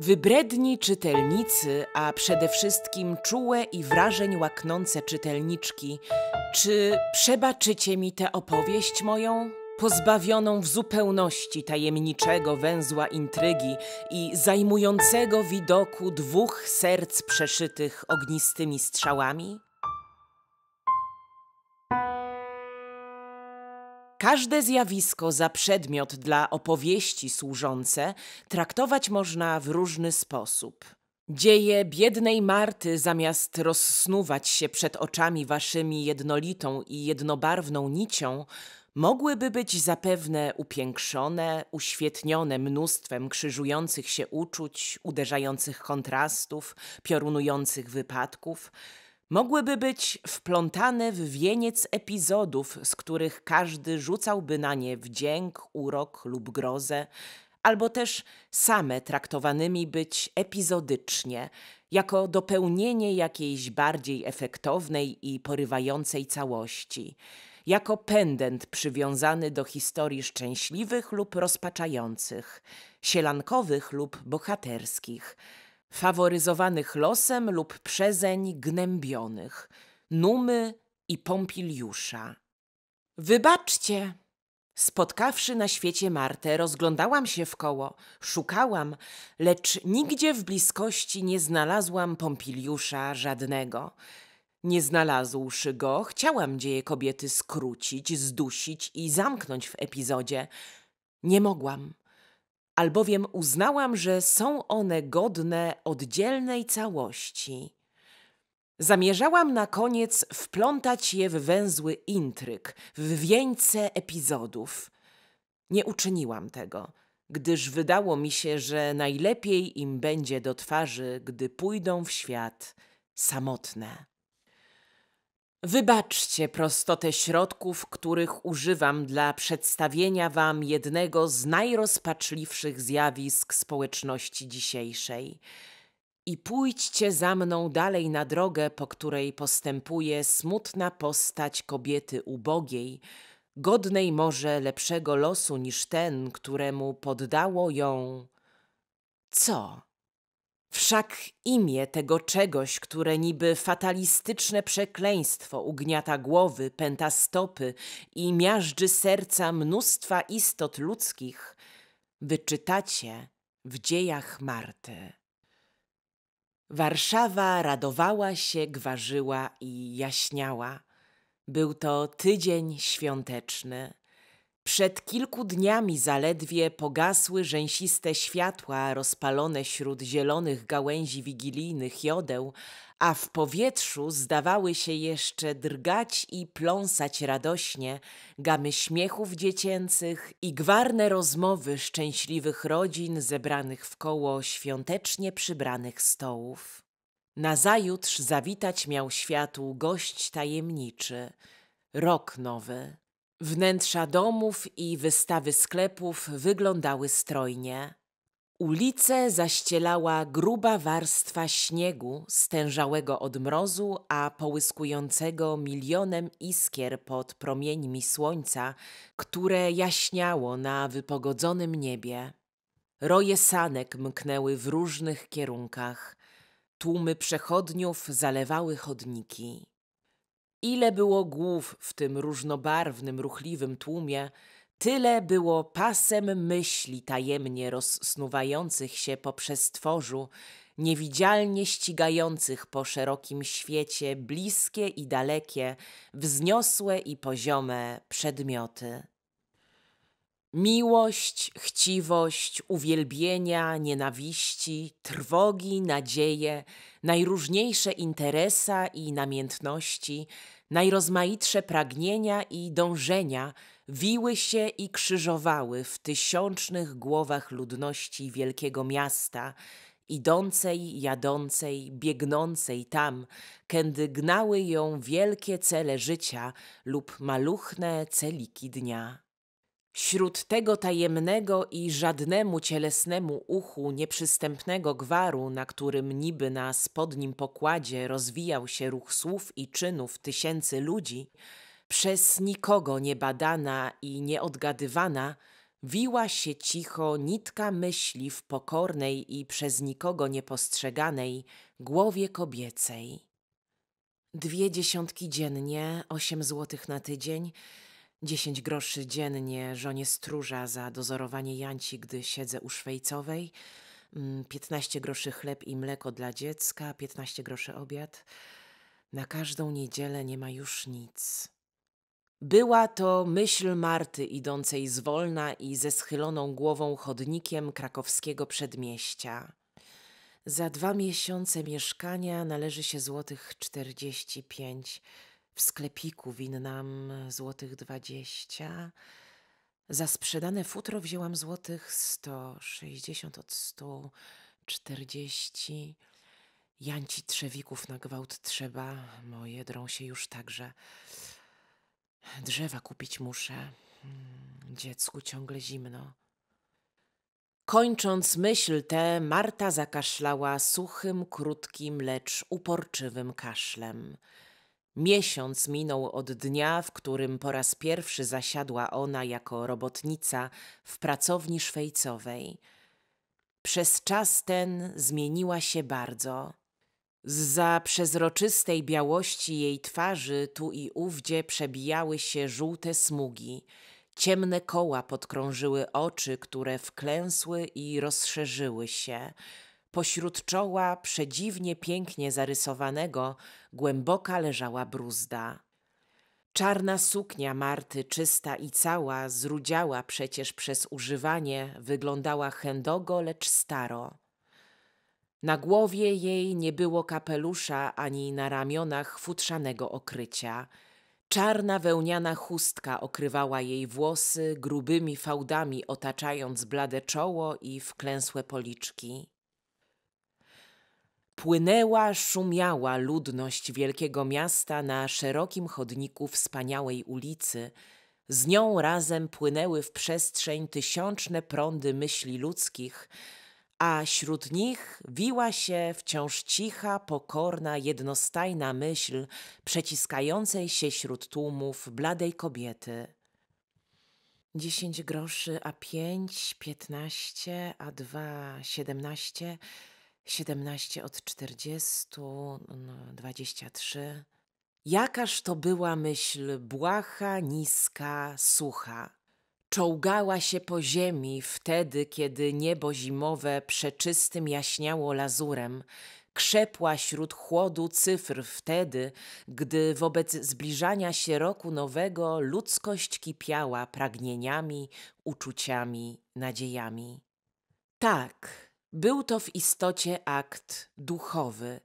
Wybredni czytelnicy, a przede wszystkim czułe i wrażeń łaknące czytelniczki, czy przebaczycie mi tę opowieść moją? Pozbawioną w zupełności tajemniczego węzła intrygi i zajmującego widoku dwóch serc przeszytych ognistymi strzałami? Każde zjawisko za przedmiot dla opowieści służące traktować można w różny sposób. Dzieje biednej Marty zamiast rozsnuwać się przed oczami waszymi jednolitą i jednobarwną nicią, mogłyby być zapewne upiększone, uświetnione mnóstwem krzyżujących się uczuć, uderzających kontrastów, piorunujących wypadków – mogłyby być wplątane w wieniec epizodów, z których każdy rzucałby na nie wdzięk, urok lub grozę, albo też same traktowanymi być epizodycznie, jako dopełnienie jakiejś bardziej efektownej i porywającej całości, jako pendent przywiązany do historii szczęśliwych lub rozpaczających, sielankowych lub bohaterskich – faworyzowanych losem lub przezeń gnębionych, Numy i Pompiliusza. Wybaczcie! Spotkawszy na świecie Martę, rozglądałam się wkoło, szukałam, lecz nigdzie w bliskości nie znalazłam Pompiliusza żadnego. Nie znalazłszy go, chciałam dzieje kobiety skrócić, zdusić i zamknąć w epizodzie. Nie mogłam albowiem uznałam, że są one godne oddzielnej całości. Zamierzałam na koniec wplątać je w węzły intryg, w wieńce epizodów. Nie uczyniłam tego, gdyż wydało mi się, że najlepiej im będzie do twarzy, gdy pójdą w świat samotne. Wybaczcie prostotę środków, których używam dla przedstawienia Wam jednego z najrozpaczliwszych zjawisk społeczności dzisiejszej. I pójdźcie za mną dalej na drogę, po której postępuje smutna postać kobiety ubogiej, godnej może lepszego losu niż ten, któremu poddało ją. Co? Wszak imię tego czegoś, które niby fatalistyczne przekleństwo ugniata głowy, pęta stopy i miażdży serca mnóstwa istot ludzkich, wyczytacie w dziejach Marty. Warszawa radowała się, gwarzyła i jaśniała. Był to tydzień świąteczny. Przed kilku dniami zaledwie pogasły rzęsiste światła rozpalone śród zielonych gałęzi wigilijnych jodeł, a w powietrzu zdawały się jeszcze drgać i pląsać radośnie gamy śmiechów dziecięcych i gwarne rozmowy szczęśliwych rodzin zebranych w koło świątecznie przybranych stołów. Nazajutrz zawitać miał światu gość tajemniczy, rok nowy. Wnętrza domów i wystawy sklepów wyglądały strojnie. Ulice zaścielała gruba warstwa śniegu, stężałego od mrozu, a połyskującego milionem iskier pod promieńmi słońca, które jaśniało na wypogodzonym niebie. Roje sanek mknęły w różnych kierunkach. Tłumy przechodniów zalewały chodniki. Ile było głów w tym różnobarwnym, ruchliwym tłumie, tyle było pasem myśli tajemnie rozsnuwających się poprzez tworzu, niewidzialnie ścigających po szerokim świecie bliskie i dalekie, wzniosłe i poziome przedmioty. Miłość, chciwość, uwielbienia, nienawiści, trwogi, nadzieje, najróżniejsze interesa i namiętności, najrozmaitsze pragnienia i dążenia wiły się i krzyżowały w tysiącznych głowach ludności wielkiego miasta, idącej, jadącej, biegnącej tam, kędy gnały ją wielkie cele życia lub maluchne celiki dnia. Śród tego tajemnego i żadnemu cielesnemu uchu nieprzystępnego gwaru, na którym niby na spodnim pokładzie rozwijał się ruch słów i czynów tysięcy ludzi, przez nikogo niebadana i nieodgadywana, wiła się cicho nitka myśli w pokornej i przez nikogo niepostrzeganej głowie kobiecej. Dwie dziesiątki dziennie, osiem złotych na tydzień – Dziesięć groszy dziennie żonie stróża za dozorowanie Janci, gdy siedzę u Szwajcowej. Mm, piętnaście groszy chleb i mleko dla dziecka, piętnaście groszy obiad. Na każdą niedzielę nie ma już nic. Była to myśl Marty idącej zwolna i ze schyloną głową chodnikiem krakowskiego przedmieścia. Za dwa miesiące mieszkania należy się złotych czterdzieści pięć. W sklepiku winnam złotych dwadzieścia. Za sprzedane futro wzięłam złotych sto sześćdziesiąt od stu czterdzieści. Janci trzewików na gwałt trzeba, moje drą się już także. Drzewa kupić muszę. Hmm, dziecku ciągle zimno. Kończąc myśl tę, Marta zakaszlała suchym, krótkim, lecz uporczywym kaszlem. Miesiąc minął od dnia, w którym po raz pierwszy zasiadła ona jako robotnica w pracowni szwejcowej. Przez czas ten zmieniła się bardzo. Za przezroczystej białości jej twarzy tu i ówdzie przebijały się żółte smugi. Ciemne koła podkrążyły oczy, które wklęsły i rozszerzyły się – Pośród czoła, przedziwnie pięknie zarysowanego, głęboka leżała bruzda. Czarna suknia Marty, czysta i cała, zrudziała przecież przez używanie, wyglądała chędogo, lecz staro. Na głowie jej nie było kapelusza ani na ramionach futrzanego okrycia. Czarna wełniana chustka okrywała jej włosy, grubymi fałdami otaczając blade czoło i wklęsłe policzki. Płynęła, szumiała ludność wielkiego miasta na szerokim chodniku wspaniałej ulicy. Z nią razem płynęły w przestrzeń tysiączne prądy myśli ludzkich, a śród nich wiła się wciąż cicha, pokorna, jednostajna myśl przeciskającej się śród tłumów bladej kobiety. Dziesięć groszy, a pięć, piętnaście, a dwa, siedemnaście – 17 od 40, no, 23. Jakaż to była myśl błaha, niska, sucha. Czołgała się po ziemi wtedy, kiedy niebo zimowe przeczystym jaśniało lazurem, krzepła śród chłodu cyfr wtedy, gdy wobec zbliżania się roku nowego ludzkość kipiała pragnieniami, uczuciami, nadziejami. Tak, był to w istocie akt duchowy,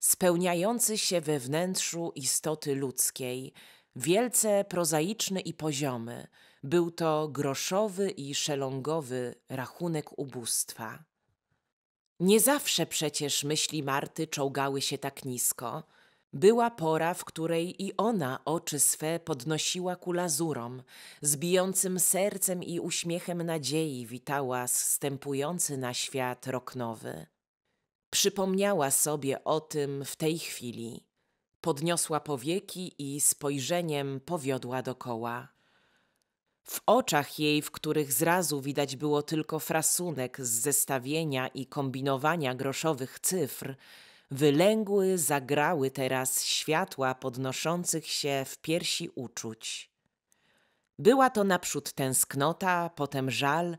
spełniający się we wnętrzu istoty ludzkiej, wielce prozaiczny i poziomy. Był to groszowy i szelongowy rachunek ubóstwa. Nie zawsze przecież myśli Marty czołgały się tak nisko – była pora, w której i ona oczy swe podnosiła ku lazurom, z bijącym sercem i uśmiechem nadziei witała zstępujący na świat rok nowy. Przypomniała sobie o tym w tej chwili. Podniosła powieki i spojrzeniem powiodła dokoła. W oczach jej, w których zrazu widać było tylko frasunek z zestawienia i kombinowania groszowych cyfr, Wylęgły zagrały teraz światła podnoszących się w piersi uczuć. Była to naprzód tęsknota, potem żal,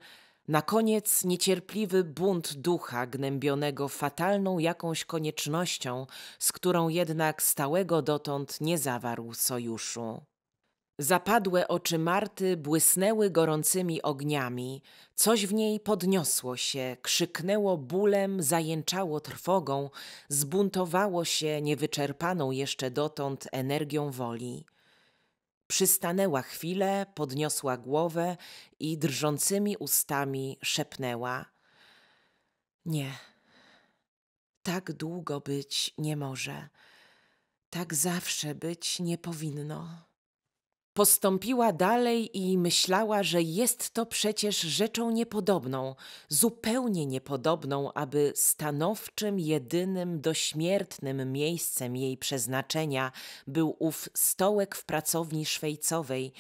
na koniec niecierpliwy bunt ducha gnębionego fatalną jakąś koniecznością, z którą jednak stałego dotąd nie zawarł sojuszu. Zapadłe oczy Marty błysnęły gorącymi ogniami, coś w niej podniosło się, krzyknęło bólem, zajęczało trwogą, zbuntowało się niewyczerpaną jeszcze dotąd energią woli. Przystanęła chwilę, podniosła głowę i drżącymi ustami szepnęła: Nie, tak długo być nie może, tak zawsze być nie powinno. Postąpiła dalej i myślała, że jest to przecież rzeczą niepodobną, zupełnie niepodobną, aby stanowczym, jedynym, dośmiertnym miejscem jej przeznaczenia był ów stołek w pracowni szwejcowej,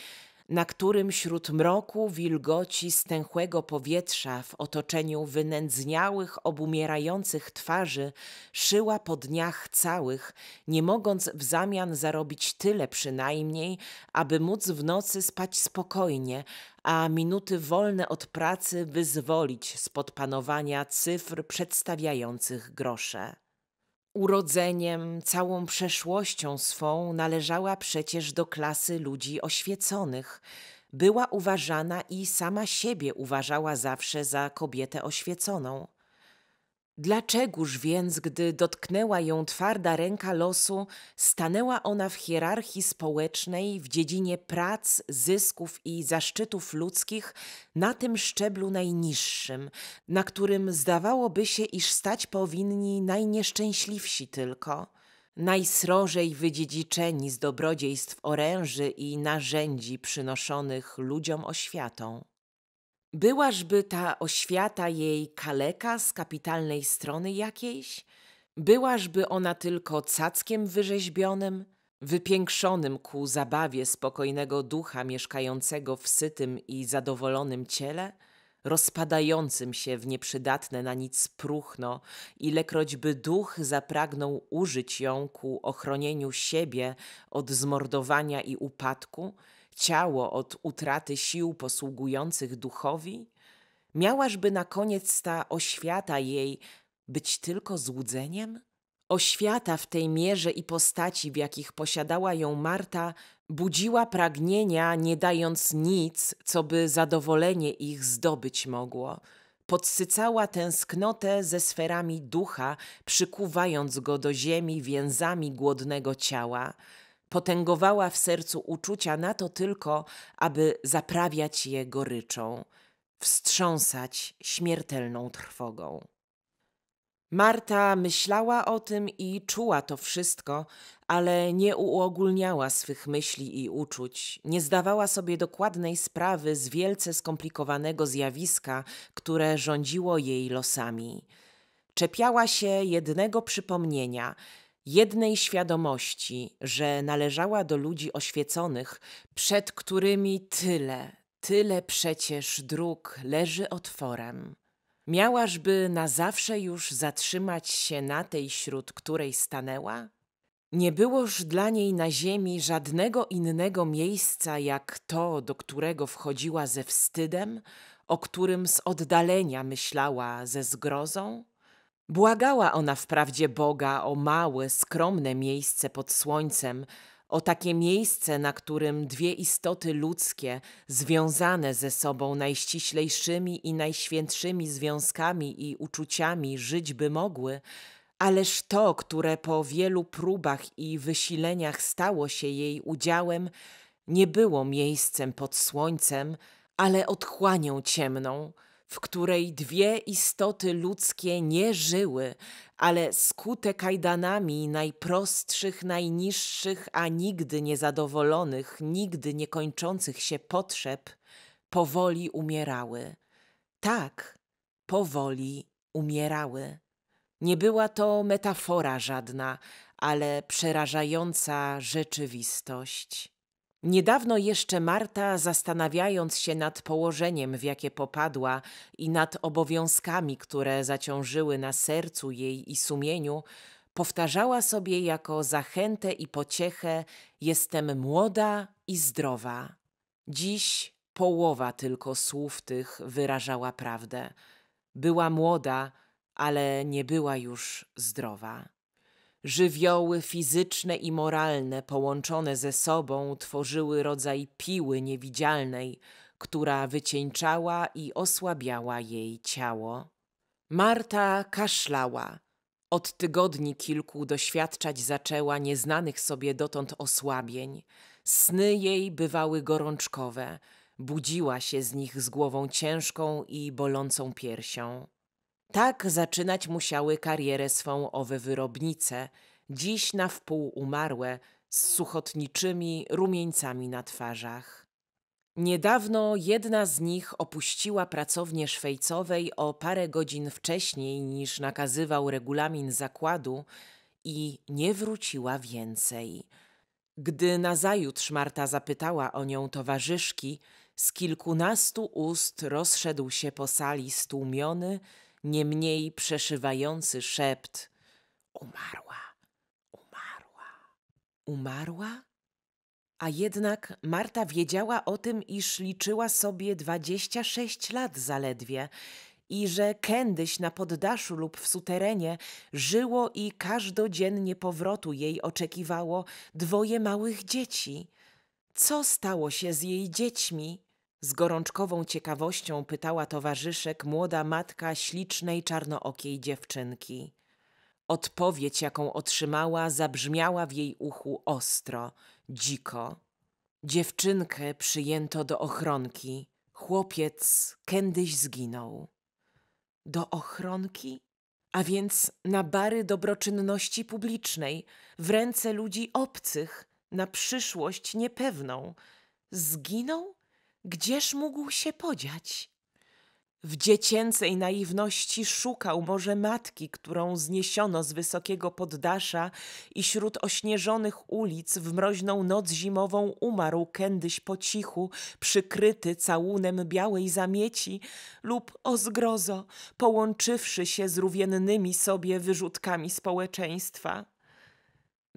na którym śród mroku, wilgoci, stęchłego powietrza, w otoczeniu wynędzniałych, obumierających twarzy, szyła po dniach całych, nie mogąc w zamian zarobić tyle przynajmniej, aby móc w nocy spać spokojnie, a minuty wolne od pracy wyzwolić spod panowania cyfr przedstawiających grosze urodzeniem, całą przeszłością swą należała przecież do klasy ludzi oświeconych. Była uważana i sama siebie uważała zawsze za kobietę oświeconą. Dlaczegoż więc, gdy dotknęła ją twarda ręka losu, stanęła ona w hierarchii społecznej w dziedzinie prac, zysków i zaszczytów ludzkich na tym szczeblu najniższym, na którym zdawałoby się, iż stać powinni najnieszczęśliwsi tylko, najsrożej wydziedziczeni z dobrodziejstw oręży i narzędzi przynoszonych ludziom oświatą. Byłażby ta oświata jej kaleka z kapitalnej strony jakiejś? Byłażby ona tylko cackiem wyrzeźbionym, wypiększonym ku zabawie spokojnego ducha mieszkającego w sytym i zadowolonym ciele, rozpadającym się w nieprzydatne na nic próchno, ilekroć by duch zapragnął użyć ją ku ochronieniu siebie od zmordowania i upadku – ciało od utraty sił posługujących duchowi, miałażby na koniec ta oświata jej być tylko złudzeniem? Oświata w tej mierze i postaci, w jakich posiadała ją Marta, budziła pragnienia, nie dając nic, co by zadowolenie ich zdobyć mogło. Podsycała tęsknotę ze sferami ducha, przykuwając go do ziemi więzami głodnego ciała potęgowała w sercu uczucia na to tylko, aby zaprawiać je goryczą, wstrząsać śmiertelną trwogą. Marta myślała o tym i czuła to wszystko, ale nie uogólniała swych myśli i uczuć, nie zdawała sobie dokładnej sprawy z wielce skomplikowanego zjawiska, które rządziło jej losami. Czepiała się jednego przypomnienia – jednej świadomości, że należała do ludzi oświeconych, przed którymi tyle, tyle przecież dróg leży otworem. Miałażby na zawsze już zatrzymać się na tej, śród której stanęła? Nie byłoż dla niej na ziemi żadnego innego miejsca jak to, do którego wchodziła ze wstydem, o którym z oddalenia myślała ze zgrozą? Błagała ona wprawdzie Boga o małe, skromne miejsce pod słońcem, o takie miejsce, na którym dwie istoty ludzkie, związane ze sobą najściślejszymi i najświętszymi związkami i uczuciami, żyć by mogły, ależ to, które po wielu próbach i wysileniach stało się jej udziałem, nie było miejscem pod słońcem, ale otchłanią ciemną – w której dwie istoty ludzkie nie żyły, ale skute kajdanami najprostszych, najniższych, a nigdy niezadowolonych, nigdy niekończących się potrzeb, powoli umierały. Tak, powoli umierały. Nie była to metafora żadna, ale przerażająca rzeczywistość. Niedawno jeszcze Marta, zastanawiając się nad położeniem, w jakie popadła i nad obowiązkami, które zaciążyły na sercu jej i sumieniu, powtarzała sobie jako zachętę i pociechę: Jestem młoda i zdrowa. Dziś połowa tylko słów tych wyrażała prawdę. Była młoda, ale nie była już zdrowa. Żywioły fizyczne i moralne połączone ze sobą tworzyły rodzaj piły niewidzialnej, która wycieńczała i osłabiała jej ciało. Marta kaszlała. Od tygodni kilku doświadczać zaczęła nieznanych sobie dotąd osłabień. Sny jej bywały gorączkowe. Budziła się z nich z głową ciężką i bolącą piersią. Tak zaczynać musiały karierę swą owe wyrobnice, dziś na wpół umarłe, z suchotniczymi rumieńcami na twarzach. Niedawno jedna z nich opuściła pracownię Szwajcowej o parę godzin wcześniej niż nakazywał regulamin zakładu i nie wróciła więcej. Gdy nazajutrz Marta zapytała o nią towarzyszki, z kilkunastu ust rozszedł się po sali stłumiony, niemniej przeszywający szept: Umarła, umarła, umarła? A jednak Marta wiedziała o tym, iż liczyła sobie 26 lat zaledwie i że kiedyś na poddaszu lub w suterenie żyło i każdodziennie powrotu jej oczekiwało dwoje małych dzieci. Co stało się z jej dziećmi? Z gorączkową ciekawością pytała towarzyszek młoda matka ślicznej czarnookiej dziewczynki. Odpowiedź, jaką otrzymała, zabrzmiała w jej uchu ostro, dziko. Dziewczynkę przyjęto do ochronki. Chłopiec kiedyś zginął. Do ochronki? A więc na bary dobroczynności publicznej, w ręce ludzi obcych, na przyszłość niepewną. Zginął? Gdzież mógł się podziać? W dziecięcej naiwności szukał może matki, którą zniesiono z wysokiego poddasza i śród ośnieżonych ulic w mroźną noc zimową umarł kędyś po cichu, przykryty całunem białej zamieci lub, o zgrozo, połączywszy się z rówiennymi sobie wyrzutkami społeczeństwa.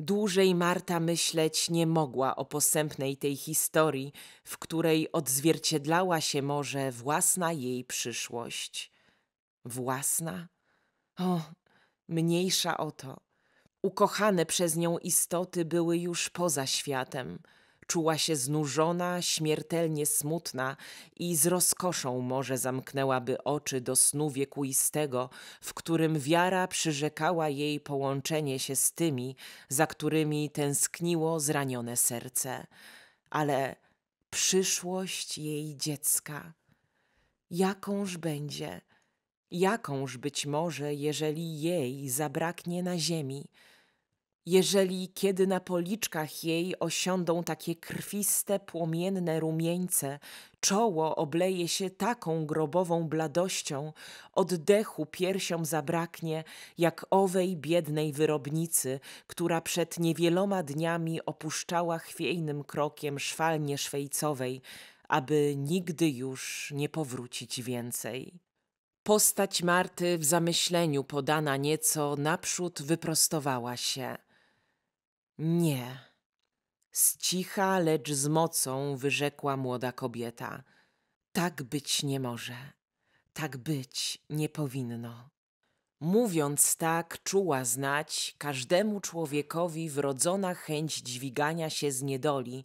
Dłużej Marta myśleć nie mogła o posępnej tej historii, w której odzwierciedlała się może własna jej przyszłość. Własna? O, mniejsza o to. Ukochane przez nią istoty były już poza światem – Czuła się znużona, śmiertelnie smutna i z rozkoszą może zamknęłaby oczy do snu wiekuistego, w którym wiara przyrzekała jej połączenie się z tymi, za którymi tęskniło zranione serce. Ale przyszłość jej dziecka, jakąż będzie, jakąż być może, jeżeli jej zabraknie na ziemi, jeżeli kiedy na policzkach jej osiądą takie krwiste, płomienne rumieńce, czoło obleje się taką grobową bladością, oddechu piersiom zabraknie, jak owej biednej wyrobnicy, która przed niewieloma dniami opuszczała chwiejnym krokiem szwalnie szwejcowej, aby nigdy już nie powrócić więcej. Postać Marty w zamyśleniu podana nieco naprzód wyprostowała się – nie. Z cicha, lecz z mocą wyrzekła młoda kobieta. Tak być nie może. Tak być nie powinno. Mówiąc tak, czuła znać każdemu człowiekowi wrodzona chęć dźwigania się z niedoli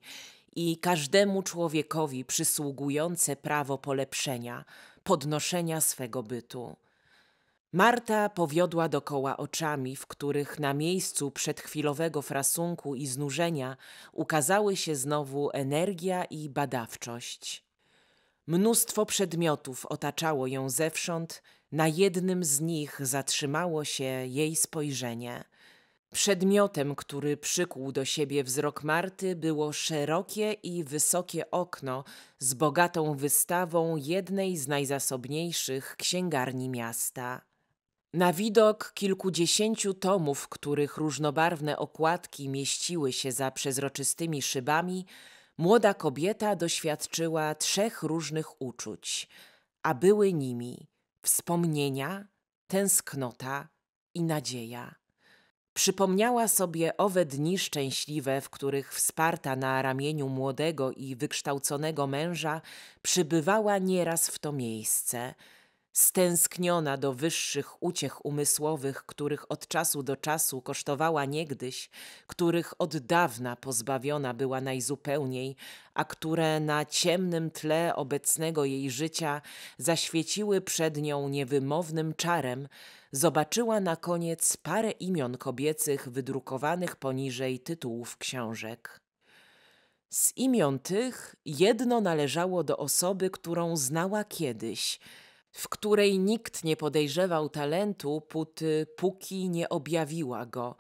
i każdemu człowiekowi przysługujące prawo polepszenia, podnoszenia swego bytu. Marta powiodła dokoła oczami, w których na miejscu przedchwilowego frasunku i znużenia ukazały się znowu energia i badawczość. Mnóstwo przedmiotów otaczało ją zewsząd, na jednym z nich zatrzymało się jej spojrzenie. Przedmiotem, który przykuł do siebie wzrok Marty, było szerokie i wysokie okno z bogatą wystawą jednej z najzasobniejszych księgarni miasta. Na widok kilkudziesięciu tomów, których różnobarwne okładki mieściły się za przezroczystymi szybami, młoda kobieta doświadczyła trzech różnych uczuć, a były nimi wspomnienia, tęsknota i nadzieja. Przypomniała sobie owe dni szczęśliwe, w których wsparta na ramieniu młodego i wykształconego męża przybywała nieraz w to miejsce – stęskniona do wyższych uciech umysłowych, których od czasu do czasu kosztowała niegdyś, których od dawna pozbawiona była najzupełniej, a które na ciemnym tle obecnego jej życia zaświeciły przed nią niewymownym czarem, zobaczyła na koniec parę imion kobiecych wydrukowanych poniżej tytułów książek. Z imion tych jedno należało do osoby, którą znała kiedyś – w której nikt nie podejrzewał talentu, póty, póki nie objawiła go,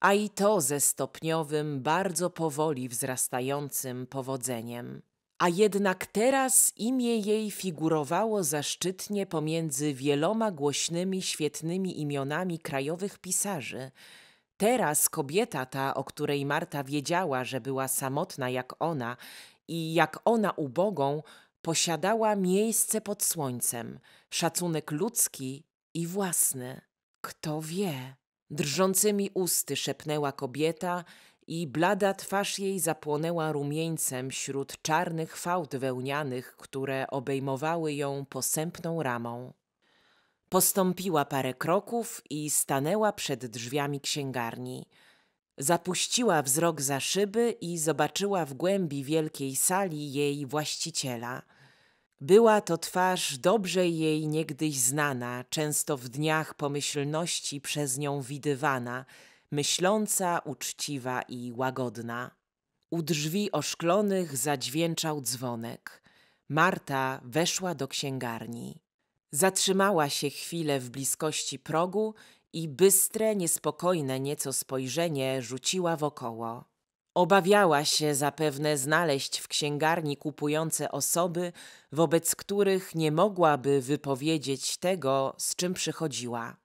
a i to ze stopniowym, bardzo powoli wzrastającym powodzeniem. A jednak teraz imię jej figurowało zaszczytnie pomiędzy wieloma głośnymi, świetnymi imionami krajowych pisarzy. Teraz kobieta ta, o której Marta wiedziała, że była samotna jak ona i jak ona ubogą, posiadała miejsce pod słońcem, szacunek ludzki i własny. Kto wie? Drżącymi usty szepnęła kobieta i blada twarz jej zapłonęła rumieńcem wśród czarnych fałd wełnianych, które obejmowały ją posępną ramą. Postąpiła parę kroków i stanęła przed drzwiami księgarni. Zapuściła wzrok za szyby i zobaczyła w głębi wielkiej sali jej właściciela – była to twarz dobrze jej niegdyś znana, często w dniach pomyślności przez nią widywana, myśląca, uczciwa i łagodna. U drzwi oszklonych zadźwięczał dzwonek. Marta weszła do księgarni. Zatrzymała się chwilę w bliskości progu i bystre, niespokojne nieco spojrzenie rzuciła wokoło. Obawiała się zapewne znaleźć w księgarni kupujące osoby, wobec których nie mogłaby wypowiedzieć tego, z czym przychodziła.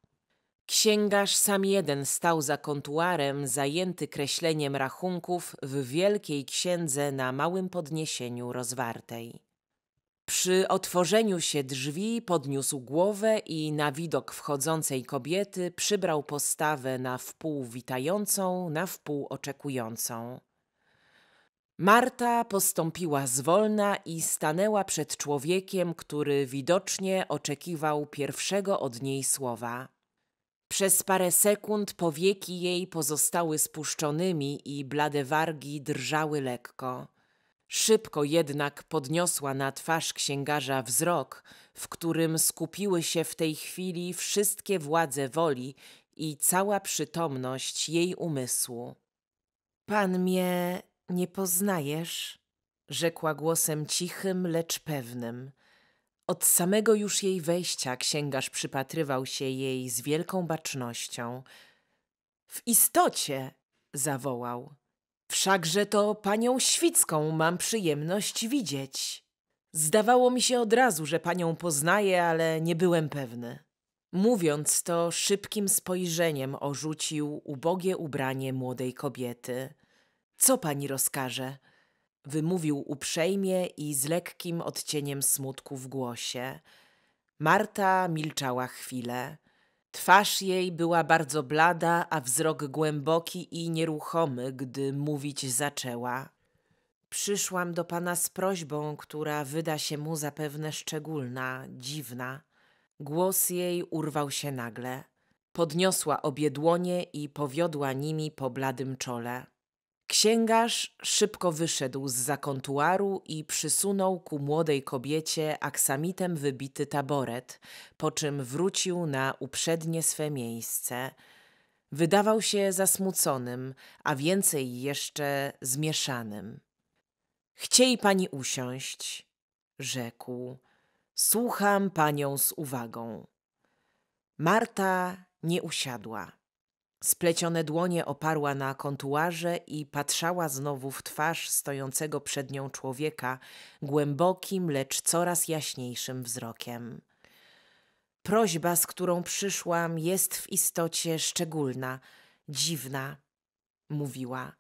Księgarz sam jeden stał za kontuarem, zajęty kreśleniem rachunków w wielkiej księdze na małym podniesieniu rozwartej. Przy otworzeniu się drzwi podniósł głowę i na widok wchodzącej kobiety przybrał postawę na wpół witającą, na wpół oczekującą. Marta postąpiła zwolna i stanęła przed człowiekiem, który widocznie oczekiwał pierwszego od niej słowa. Przez parę sekund powieki jej pozostały spuszczonymi i blade wargi drżały lekko. Szybko jednak podniosła na twarz księgarza wzrok, w którym skupiły się w tej chwili wszystkie władze woli i cała przytomność jej umysłu. Pan mnie nie poznajesz, rzekła głosem cichym, lecz pewnym. Od samego już jej wejścia księgarz przypatrywał się jej z wielką bacznością. W istocie, zawołał. Wszakże to panią Świcką mam przyjemność widzieć. Zdawało mi się od razu, że panią poznaję, ale nie byłem pewny. Mówiąc to, szybkim spojrzeniem orzucił ubogie ubranie młodej kobiety. Co pani rozkaże? Wymówił uprzejmie i z lekkim odcieniem smutku w głosie. Marta milczała chwilę. Twarz jej była bardzo blada, a wzrok głęboki i nieruchomy, gdy mówić zaczęła. Przyszłam do pana z prośbą, która wyda się mu zapewne szczególna, dziwna. Głos jej urwał się nagle. Podniosła obie dłonie i powiodła nimi po bladym czole. Księgarz szybko wyszedł z zakontuaru i przysunął ku młodej kobiecie aksamitem wybity taboret, po czym wrócił na uprzednie swe miejsce. Wydawał się zasmuconym, a więcej jeszcze zmieszanym. Chciej pani usiąść, rzekł. Słucham panią z uwagą. Marta nie usiadła. Splecione dłonie oparła na kontuarze i patrzała znowu w twarz stojącego przed nią człowieka głębokim, lecz coraz jaśniejszym wzrokiem. Prośba, z którą przyszłam, jest w istocie szczególna, dziwna, mówiła,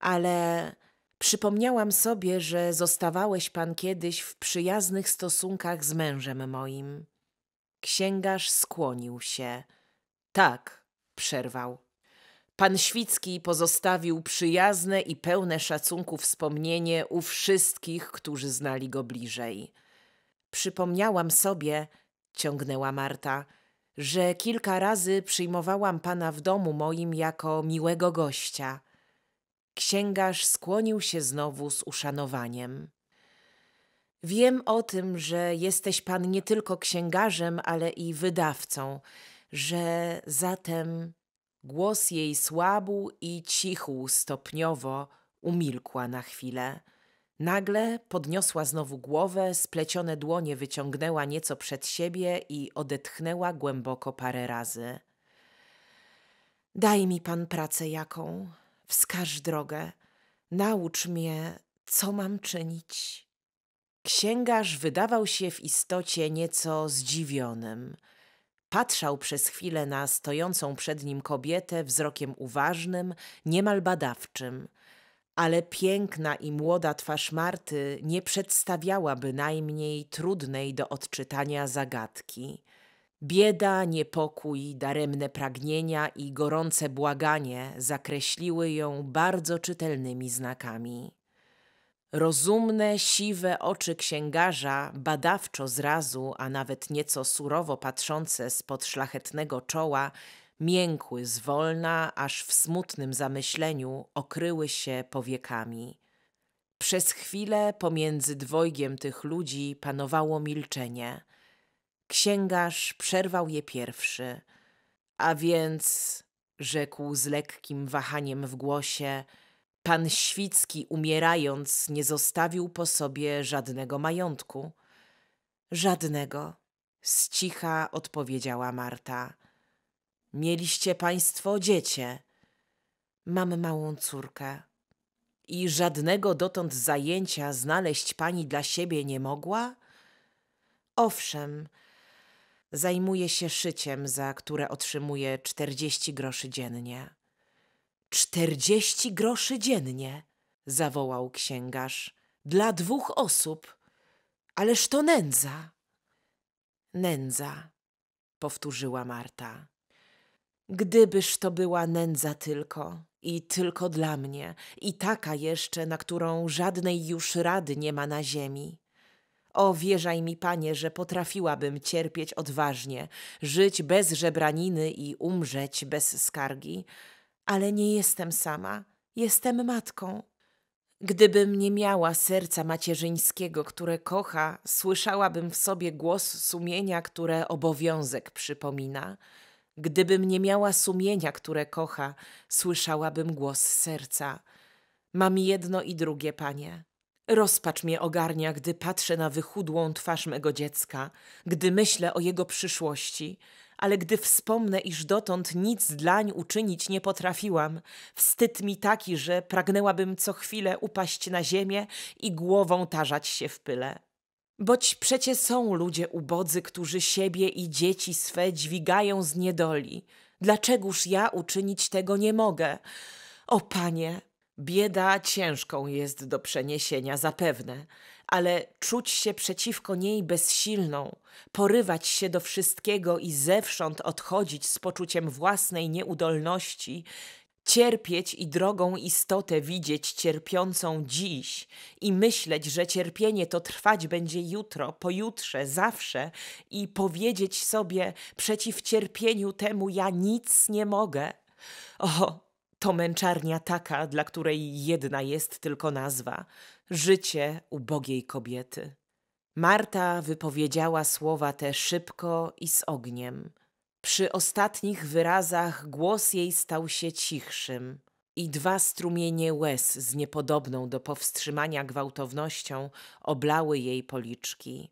ale przypomniałam sobie, że zostawałeś pan kiedyś w przyjaznych stosunkach z mężem moim. Księgarz skłonił się. Tak, przerwał. Pan Świcki pozostawił przyjazne i pełne szacunku wspomnienie u wszystkich, którzy znali go bliżej. Przypomniałam sobie, ciągnęła Marta, że kilka razy przyjmowałam pana w domu moim jako miłego gościa. Księgarz skłonił się znowu z uszanowaniem. Wiem o tym, że jesteś pan nie tylko księgarzem, ale i wydawcą że zatem głos jej słabł i cichł stopniowo, umilkła na chwilę. Nagle podniosła znowu głowę, splecione dłonie wyciągnęła nieco przed siebie i odetchnęła głęboko parę razy. Daj mi pan pracę jaką, wskaż drogę, naucz mnie, co mam czynić. Księgarz wydawał się w istocie nieco zdziwionym. Patrzał przez chwilę na stojącą przed nim kobietę wzrokiem uważnym, niemal badawczym, ale piękna i młoda twarz Marty nie przedstawiała bynajmniej trudnej do odczytania zagadki. Bieda, niepokój, daremne pragnienia i gorące błaganie zakreśliły ją bardzo czytelnymi znakami. Rozumne, siwe oczy księgarza, badawczo zrazu, a nawet nieco surowo patrzące spod szlachetnego czoła, miękły zwolna, aż w smutnym zamyśleniu okryły się powiekami. Przez chwilę pomiędzy dwojgiem tych ludzi panowało milczenie. Księgarz przerwał je pierwszy. A więc, rzekł z lekkim wahaniem w głosie – Pan Świcki, umierając, nie zostawił po sobie żadnego majątku. Żadnego, z cicha odpowiedziała Marta. Mieliście państwo dziecię. Mam małą córkę. I żadnego dotąd zajęcia znaleźć pani dla siebie nie mogła? Owszem, zajmuje się szyciem, za które otrzymuje czterdzieści groszy dziennie. Czterdzieści groszy dziennie, zawołał księgarz. Dla dwóch osób. Ależ to nędza. Nędza, powtórzyła Marta. Gdybyż to była nędza tylko i tylko dla mnie, i taka jeszcze, na którą żadnej już rady nie ma na ziemi. O, wierzaj mi, panie, że potrafiłabym cierpieć odważnie, żyć bez żebraniny i umrzeć bez skargi, ale nie jestem sama, jestem matką. Gdybym nie miała serca macierzyńskiego, które kocha, słyszałabym w sobie głos sumienia, które obowiązek przypomina. Gdybym nie miała sumienia, które kocha, słyszałabym głos serca. Mam jedno i drugie, panie. Rozpacz mnie ogarnia, gdy patrzę na wychudłą twarz mego dziecka, gdy myślę o jego przyszłości, ale gdy wspomnę, iż dotąd nic dlań uczynić nie potrafiłam, wstyd mi taki, że pragnęłabym co chwilę upaść na ziemię i głową tarzać się w pyle. Boć przecie są ludzie ubodzy, którzy siebie i dzieci swe dźwigają z niedoli. Dlaczegoż ja uczynić tego nie mogę? O panie, bieda ciężką jest do przeniesienia zapewne, ale czuć się przeciwko niej bezsilną, porywać się do wszystkiego i zewsząd odchodzić z poczuciem własnej nieudolności, cierpieć i drogą istotę widzieć cierpiącą dziś i myśleć, że cierpienie to trwać będzie jutro, pojutrze, zawsze i powiedzieć sobie przeciw cierpieniu temu ja nic nie mogę. O, to męczarnia taka, dla której jedna jest tylko nazwa życie ubogiej kobiety. Marta wypowiedziała słowa te szybko i z ogniem. Przy ostatnich wyrazach głos jej stał się cichszym i dwa strumienie łez z niepodobną do powstrzymania gwałtownością oblały jej policzki.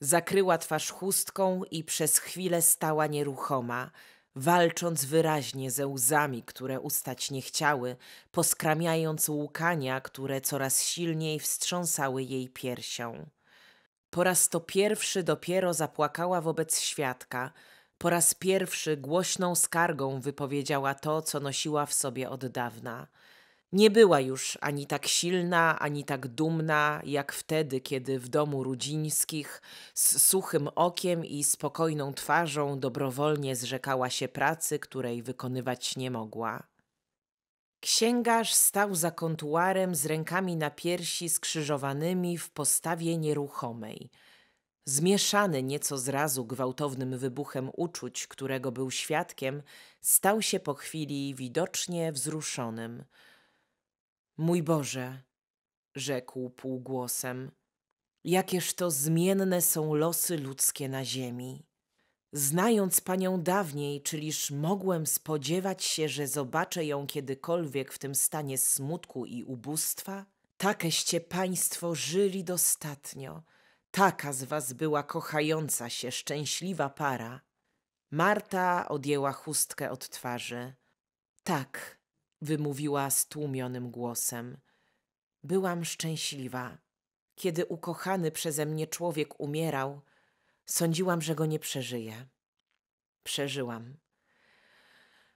Zakryła twarz chustką i przez chwilę stała nieruchoma, walcząc wyraźnie ze łzami, które ustać nie chciały, poskramiając łkania, które coraz silniej wstrząsały jej piersią. Po raz to pierwszy dopiero zapłakała wobec świadka, po raz pierwszy głośną skargą wypowiedziała to, co nosiła w sobie od dawna. Nie była już ani tak silna, ani tak dumna, jak wtedy, kiedy w domu Rudzińskich z suchym okiem i spokojną twarzą dobrowolnie zrzekała się pracy, której wykonywać nie mogła. Księgarz stał za kontuarem z rękami na piersi skrzyżowanymi w postawie nieruchomej. Zmieszany nieco zrazu gwałtownym wybuchem uczuć, którego był świadkiem, stał się po chwili widocznie wzruszonym – Mój Boże, rzekł półgłosem, jakież to zmienne są losy ludzkie na ziemi. Znając panią dawniej, czyliż mogłem spodziewać się, że zobaczę ją kiedykolwiek w tym stanie smutku i ubóstwa? Takeście państwo żyli dostatnio. Taka z was była kochająca się, szczęśliwa para. Marta odjęła chustkę od twarzy. Tak, wymówiła stłumionym głosem. Byłam szczęśliwa. Kiedy ukochany przeze mnie człowiek umierał, sądziłam, że go nie przeżyję. Przeżyłam.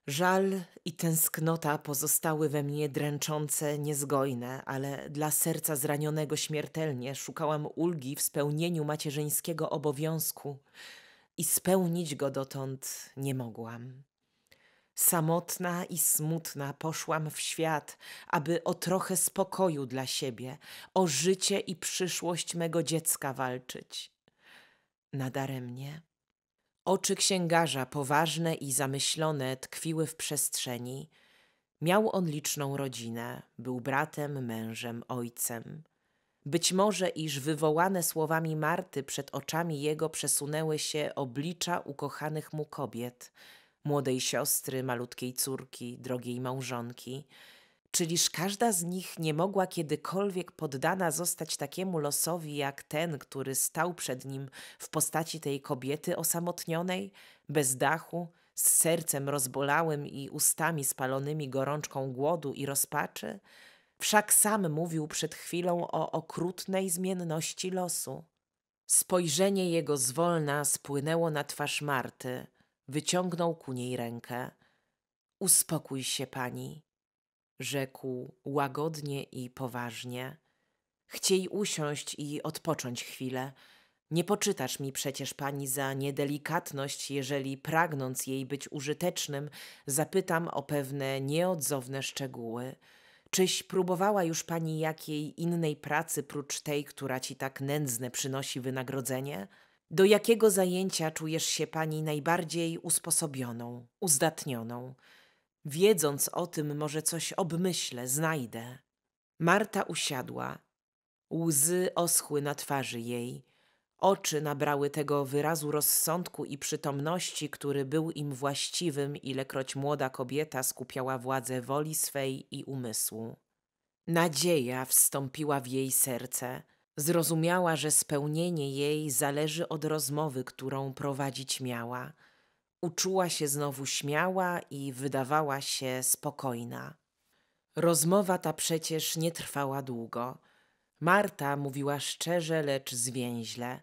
Żal i tęsknota pozostały we mnie dręczące, niezgojne, ale dla serca zranionego śmiertelnie szukałam ulgi w spełnieniu macierzyńskiego obowiązku i spełnić go dotąd nie mogłam. Samotna i smutna poszłam w świat, aby o trochę spokoju dla siebie, o życie i przyszłość mego dziecka walczyć. Nadaremnie. Oczy księgarza, poważne i zamyślone, tkwiły w przestrzeni. Miał on liczną rodzinę, był bratem, mężem, ojcem. Być może, iż wywołane słowami Marty przed oczami jego przesunęły się oblicza ukochanych mu kobiet – młodej siostry, malutkiej córki, drogiej małżonki. Czyliż każda z nich nie mogła kiedykolwiek poddana zostać takiemu losowi jak ten, który stał przed nim w postaci tej kobiety osamotnionej, bez dachu, z sercem rozbolałym i ustami spalonymi gorączką głodu i rozpaczy? Wszak sam mówił przed chwilą o okrutnej zmienności losu. Spojrzenie jego zwolna spłynęło na twarz Marty – Wyciągnął ku niej rękę. Uspokój się, pani, rzekł łagodnie i poważnie. Chciej usiąść i odpocząć chwilę. Nie poczytasz mi przecież pani za niedelikatność, jeżeli pragnąc jej być użytecznym, zapytam o pewne nieodzowne szczegóły. Czyś próbowała już pani jakiej innej pracy prócz tej, która ci tak nędzne przynosi wynagrodzenie? Do jakiego zajęcia czujesz się pani najbardziej usposobioną, uzdatnioną? Wiedząc o tym, może coś obmyślę, znajdę. Marta usiadła. Łzy oschły na twarzy jej. Oczy nabrały tego wyrazu rozsądku i przytomności, który był im właściwym, ilekroć młoda kobieta skupiała władzę woli swej i umysłu. Nadzieja wstąpiła w jej serce – Zrozumiała, że spełnienie jej zależy od rozmowy, którą prowadzić miała. Uczuła się znowu śmiała i wydawała się spokojna. Rozmowa ta przecież nie trwała długo. Marta mówiła szczerze, lecz zwięźle.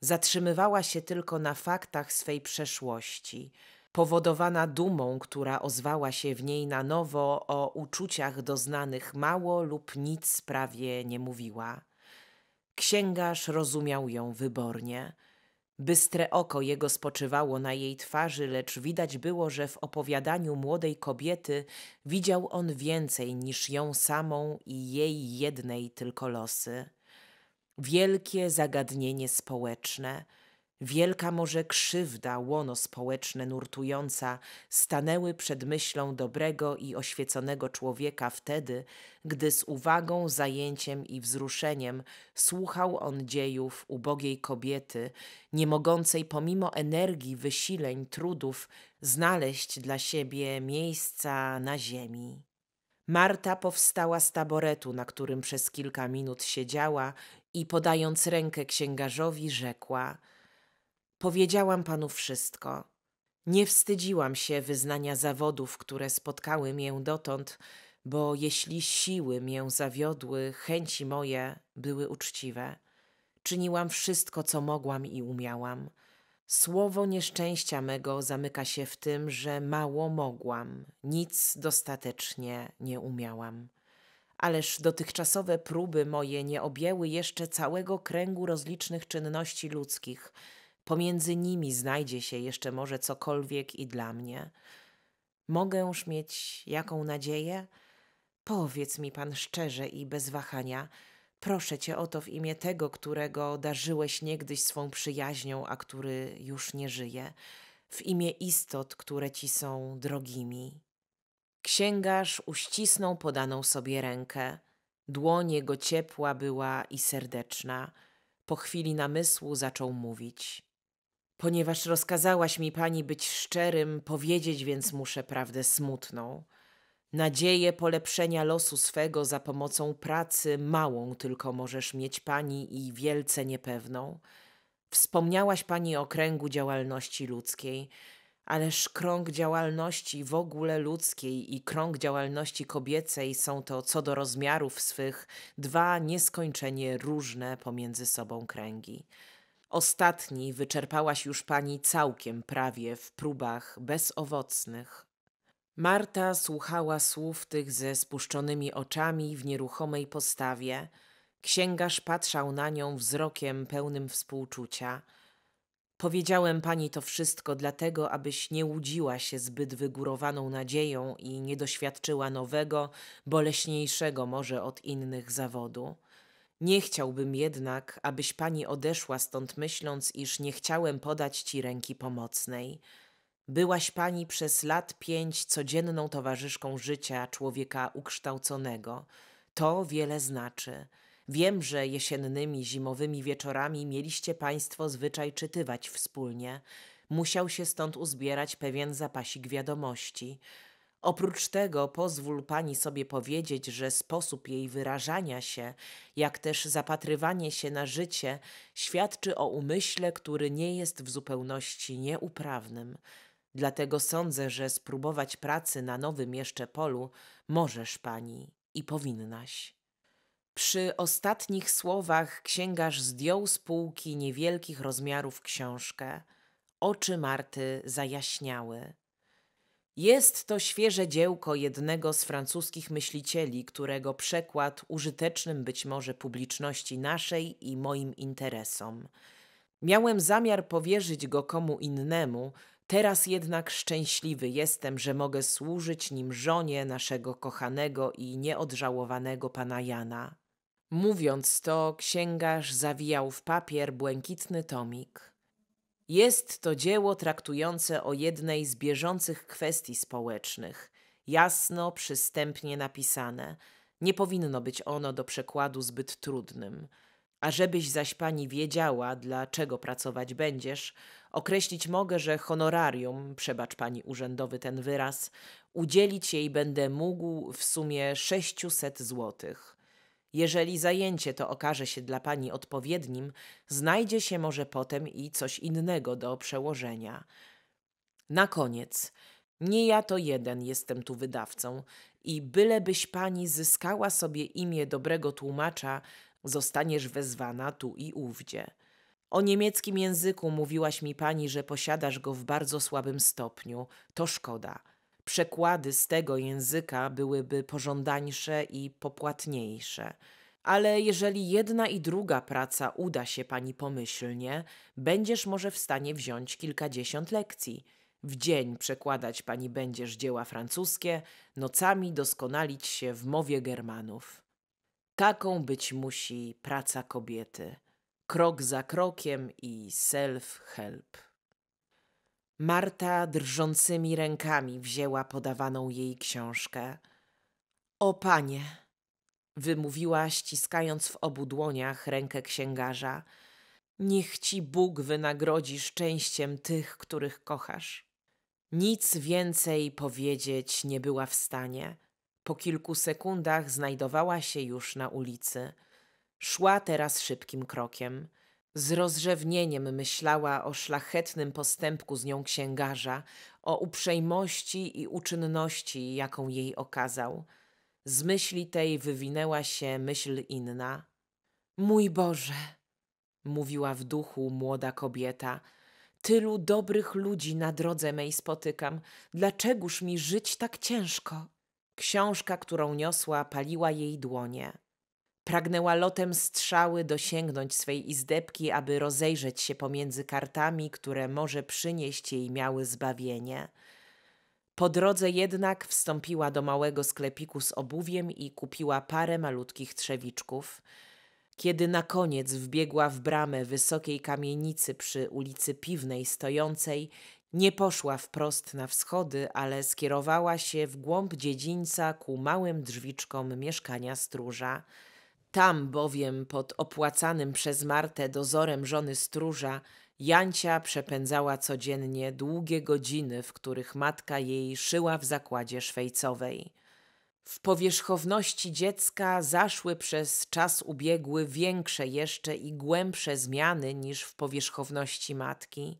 Zatrzymywała się tylko na faktach swej przeszłości, powodowana dumą, która ozwała się w niej na nowo, o uczuciach doznanych mało lub nic prawie nie mówiła. Księgarz rozumiał ją wybornie. Bystre oko jego spoczywało na jej twarzy, lecz widać było, że w opowiadaniu młodej kobiety widział on więcej niż ją samą i jej jednej tylko losy. Wielkie zagadnienie społeczne – Wielka może krzywda, łono społeczne nurtująca, stanęły przed myślą dobrego i oświeconego człowieka wtedy, gdy z uwagą, zajęciem i wzruszeniem słuchał on dziejów ubogiej kobiety, nie mogącej pomimo energii, wysileń, trudów znaleźć dla siebie miejsca na ziemi. Marta powstała z taboretu, na którym przez kilka minut siedziała i podając rękę księgarzowi rzekła – Powiedziałam panu wszystko. Nie wstydziłam się wyznania zawodów, które spotkały mię dotąd, bo jeśli siły mię zawiodły, chęci moje były uczciwe. Czyniłam wszystko, co mogłam i umiałam. Słowo nieszczęścia mego zamyka się w tym, że mało mogłam, nic dostatecznie nie umiałam. Ależ dotychczasowe próby moje nie objęły jeszcze całego kręgu rozlicznych czynności ludzkich – Pomiędzy nimi znajdzie się jeszcze może cokolwiek i dla mnie. Mogę już mieć jaką nadzieję? Powiedz mi pan szczerze i bez wahania, proszę cię o to w imię tego, którego darzyłeś niegdyś swą przyjaźnią, a który już nie żyje, w imię istot, które ci są drogimi. Księgarz uścisnął podaną sobie rękę. Dłoń jego ciepła była i serdeczna. Po chwili namysłu zaczął mówić. Ponieważ rozkazałaś mi pani być szczerym, powiedzieć więc muszę prawdę smutną. Nadzieję polepszenia losu swego za pomocą pracy małą tylko możesz mieć pani i wielce niepewną. Wspomniałaś pani o kręgu działalności ludzkiej, ależ krąg działalności w ogóle ludzkiej i krąg działalności kobiecej są to co do rozmiarów swych dwa nieskończenie różne pomiędzy sobą kręgi. Ostatni wyczerpałaś już pani całkiem prawie w próbach bezowocnych. Marta słuchała słów tych ze spuszczonymi oczami w nieruchomej postawie. Księgarz patrzał na nią wzrokiem pełnym współczucia. Powiedziałem pani to wszystko dlatego, abyś nie łudziła się zbyt wygórowaną nadzieją i nie doświadczyła nowego, boleśniejszego może od innych zawodu. Nie chciałbym jednak, abyś pani odeszła stąd myśląc, iż nie chciałem podać ci ręki pomocnej. Byłaś pani przez lat pięć codzienną towarzyszką życia człowieka ukształconego. To wiele znaczy. Wiem, że jesiennymi, zimowymi wieczorami mieliście państwo zwyczaj czytywać wspólnie. Musiał się stąd uzbierać pewien zapasik wiadomości – Oprócz tego pozwól pani sobie powiedzieć, że sposób jej wyrażania się, jak też zapatrywanie się na życie, świadczy o umyśle, który nie jest w zupełności nieuprawnym. Dlatego sądzę, że spróbować pracy na nowym jeszcze polu możesz pani i powinnaś. Przy ostatnich słowach księgarz zdjął z półki niewielkich rozmiarów książkę. Oczy Marty zajaśniały. Jest to świeże dziełko jednego z francuskich myślicieli, którego przekład użytecznym być może publiczności naszej i moim interesom. Miałem zamiar powierzyć go komu innemu, teraz jednak szczęśliwy jestem, że mogę służyć nim żonie naszego kochanego i nieodżałowanego pana Jana. Mówiąc to, księgarz zawijał w papier błękitny tomik. Jest to dzieło traktujące o jednej z bieżących kwestii społecznych, jasno, przystępnie napisane. Nie powinno być ono do przekładu zbyt trudnym. A żebyś zaś pani wiedziała, dla czego pracować będziesz, określić mogę, że honorarium, przebacz pani urzędowy ten wyraz, udzielić jej będę mógł w sumie 600 złotych. Jeżeli zajęcie to okaże się dla pani odpowiednim, znajdzie się może potem i coś innego do przełożenia. Na koniec, nie ja to jeden jestem tu wydawcą i bylebyś pani zyskała sobie imię dobrego tłumacza, zostaniesz wezwana tu i ówdzie. O niemieckim języku mówiłaś mi pani, że posiadasz go w bardzo słabym stopniu. To szkoda przekłady z tego języka byłyby pożądańsze i popłatniejsze. Ale jeżeli jedna i druga praca uda się pani pomyślnie, będziesz może w stanie wziąć kilkadziesiąt lekcji. W dzień przekładać pani będziesz dzieła francuskie, nocami doskonalić się w mowie Germanów. Taką być musi praca kobiety. Krok za krokiem i self-help. Marta drżącymi rękami wzięła podawaną jej książkę. O panie! wymówiła, ściskając w obu dłoniach rękę księgarza. Niech ci Bóg wynagrodzi szczęściem tych, których kochasz. Nic więcej powiedzieć nie była w stanie. Po kilku sekundach znajdowała się już na ulicy. Szła teraz szybkim krokiem. Z rozrzewnieniem myślała o szlachetnym postępku z nią księgarza, o uprzejmości i uczynności, jaką jej okazał. Z myśli tej wywinęła się myśl inna. Mój Boże, mówiła w duchu młoda kobieta, tylu dobrych ludzi na drodze mej spotykam, dlaczegoż mi żyć tak ciężko? Książka, którą niosła, paliła jej dłonie. Pragnęła lotem strzały dosięgnąć swej izdebki, aby rozejrzeć się pomiędzy kartami, które może przynieść jej miały zbawienie. Po drodze jednak wstąpiła do małego sklepiku z obuwiem i kupiła parę malutkich trzewiczków. Kiedy na koniec wbiegła w bramę wysokiej kamienicy przy ulicy Piwnej stojącej, nie poszła wprost na wschody, ale skierowała się w głąb dziedzińca ku małym drzwiczkom mieszkania stróża. Tam bowiem pod opłacanym przez Martę dozorem żony stróża Jancia przepędzała codziennie długie godziny, w których matka jej szyła w zakładzie szwejcowej. W powierzchowności dziecka zaszły przez czas ubiegły większe jeszcze i głębsze zmiany niż w powierzchowności matki.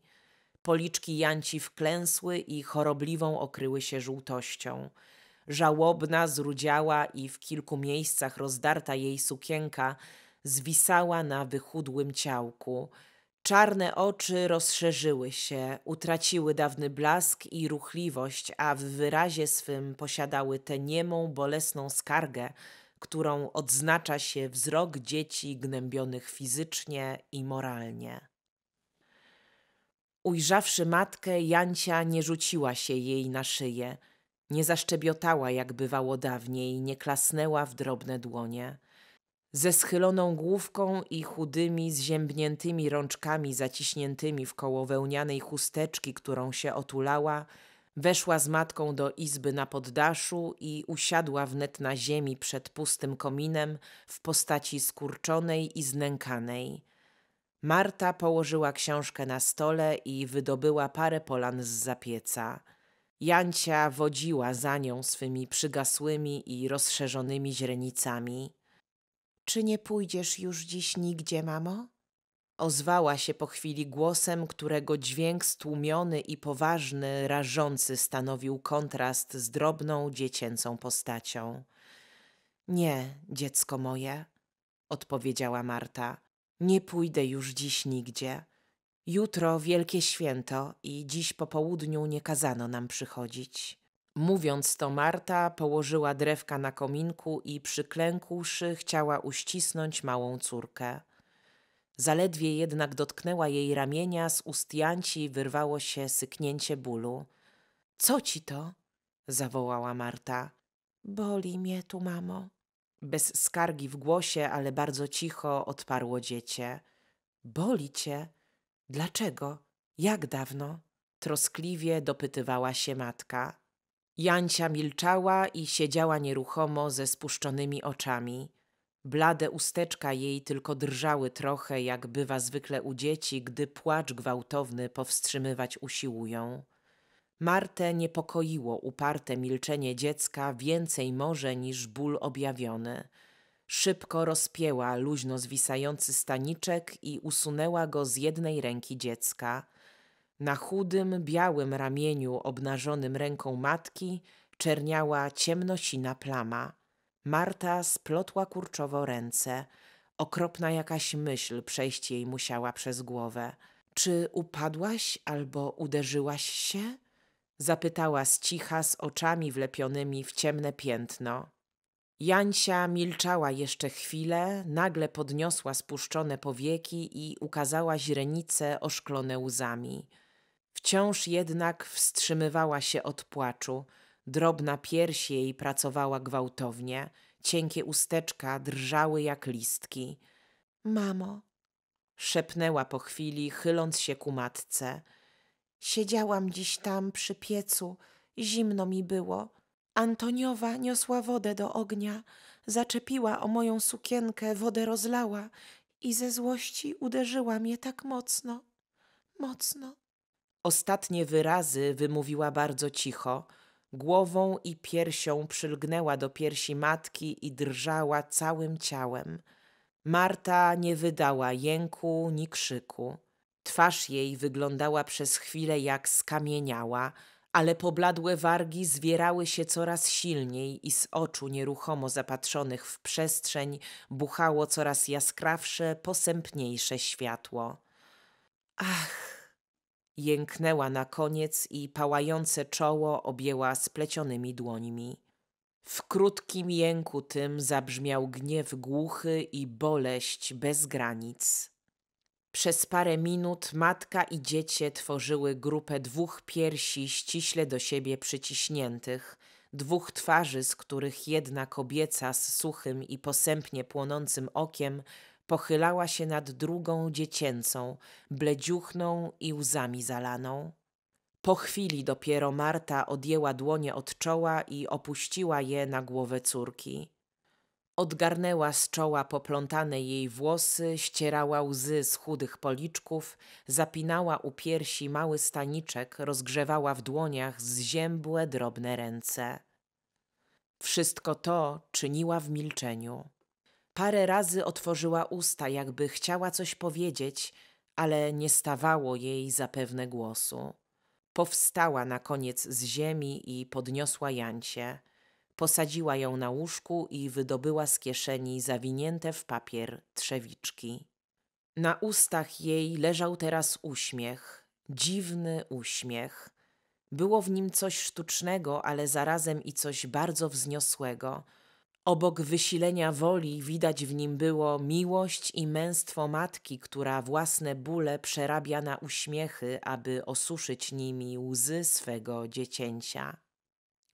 Policzki Janci wklęsły i chorobliwą okryły się żółtością – Żałobna, zrudziała i w kilku miejscach rozdarta jej sukienka zwisała na wychudłym ciałku. Czarne oczy rozszerzyły się, utraciły dawny blask i ruchliwość, a w wyrazie swym posiadały tę niemą, bolesną skargę, którą odznacza się wzrok dzieci gnębionych fizycznie i moralnie. Ujrzawszy matkę, Jancia nie rzuciła się jej na szyję – nie zaszczebiotała jak bywało dawniej, nie klasnęła w drobne dłonie. Ze schyloną główką i chudymi, zziębniętymi rączkami zaciśniętymi w koło wełnianej chusteczki, którą się otulała, weszła z matką do izby na poddaszu i usiadła wnet na ziemi przed pustym kominem w postaci skurczonej i znękanej. Marta położyła książkę na stole i wydobyła parę polan z zapieca. Jancia wodziła za nią swymi przygasłymi i rozszerzonymi źrenicami. Czy nie pójdziesz już dziś nigdzie, mamo? Ozwała się po chwili głosem, którego dźwięk stłumiony i poważny, rażący stanowił kontrast z drobną dziecięcą postacią. Nie, dziecko moje, odpowiedziała Marta, nie pójdę już dziś nigdzie. Jutro wielkie święto i dziś po południu nie kazano nam przychodzić. Mówiąc to, Marta położyła drewka na kominku i przyklękłszy chciała uścisnąć małą córkę. Zaledwie jednak dotknęła jej ramienia, z ust Janci wyrwało się syknięcie bólu. Co ci to? zawołała Marta. Boli mnie tu, mamo. Bez skargi w głosie, ale bardzo cicho odparło dziecię. Boli cię? Dlaczego? Jak dawno? Troskliwie dopytywała się matka. Jancia milczała i siedziała nieruchomo ze spuszczonymi oczami. Blade usteczka jej tylko drżały trochę, jak bywa zwykle u dzieci, gdy płacz gwałtowny powstrzymywać usiłują. Martę niepokoiło uparte milczenie dziecka więcej może niż ból objawiony – Szybko rozpięła luźno zwisający staniczek i usunęła go z jednej ręki dziecka. Na chudym, białym ramieniu obnażonym ręką matki czerniała ciemnosina plama. Marta splotła kurczowo ręce. Okropna jakaś myśl przejść jej musiała przez głowę. Czy upadłaś albo uderzyłaś się? Zapytała z cicha, z oczami wlepionymi w ciemne piętno. Jancia milczała jeszcze chwilę, nagle podniosła spuszczone powieki i ukazała źrenice oszklone łzami. Wciąż jednak wstrzymywała się od płaczu, drobna piersi jej pracowała gwałtownie, cienkie usteczka drżały jak listki. Mamo, szepnęła po chwili, chyląc się ku matce. Siedziałam dziś tam przy piecu, zimno mi było Antoniowa niosła wodę do ognia, zaczepiła o moją sukienkę, wodę rozlała i ze złości uderzyła mnie tak mocno, mocno. Ostatnie wyrazy wymówiła bardzo cicho. Głową i piersią przylgnęła do piersi matki i drżała całym ciałem. Marta nie wydała jęku ni krzyku. Twarz jej wyglądała przez chwilę jak skamieniała, ale pobladłe wargi zwierały się coraz silniej i z oczu nieruchomo zapatrzonych w przestrzeń buchało coraz jaskrawsze, posępniejsze światło. Ach! Jęknęła na koniec i pałające czoło objęła splecionymi dłońmi. W krótkim jęku tym zabrzmiał gniew głuchy i boleść bez granic. Przez parę minut matka i dziecię tworzyły grupę dwóch piersi ściśle do siebie przyciśniętych, dwóch twarzy, z których jedna kobieca z suchym i posępnie płonącym okiem pochylała się nad drugą dziecięcą, bledziuchną i łzami zalaną. Po chwili dopiero Marta odjęła dłonie od czoła i opuściła je na głowę córki. Odgarnęła z czoła poplątane jej włosy, ścierała łzy z chudych policzków, zapinała u piersi mały staniczek, rozgrzewała w dłoniach zziębłe, drobne ręce. Wszystko to czyniła w milczeniu. Parę razy otworzyła usta, jakby chciała coś powiedzieć, ale nie stawało jej zapewne głosu. Powstała na koniec z ziemi i podniosła Jancie – Posadziła ją na łóżku i wydobyła z kieszeni zawinięte w papier trzewiczki. Na ustach jej leżał teraz uśmiech, dziwny uśmiech. Było w nim coś sztucznego, ale zarazem i coś bardzo wzniosłego. Obok wysilenia woli widać w nim było miłość i męstwo matki, która własne bóle przerabia na uśmiechy, aby osuszyć nimi łzy swego dziecięcia.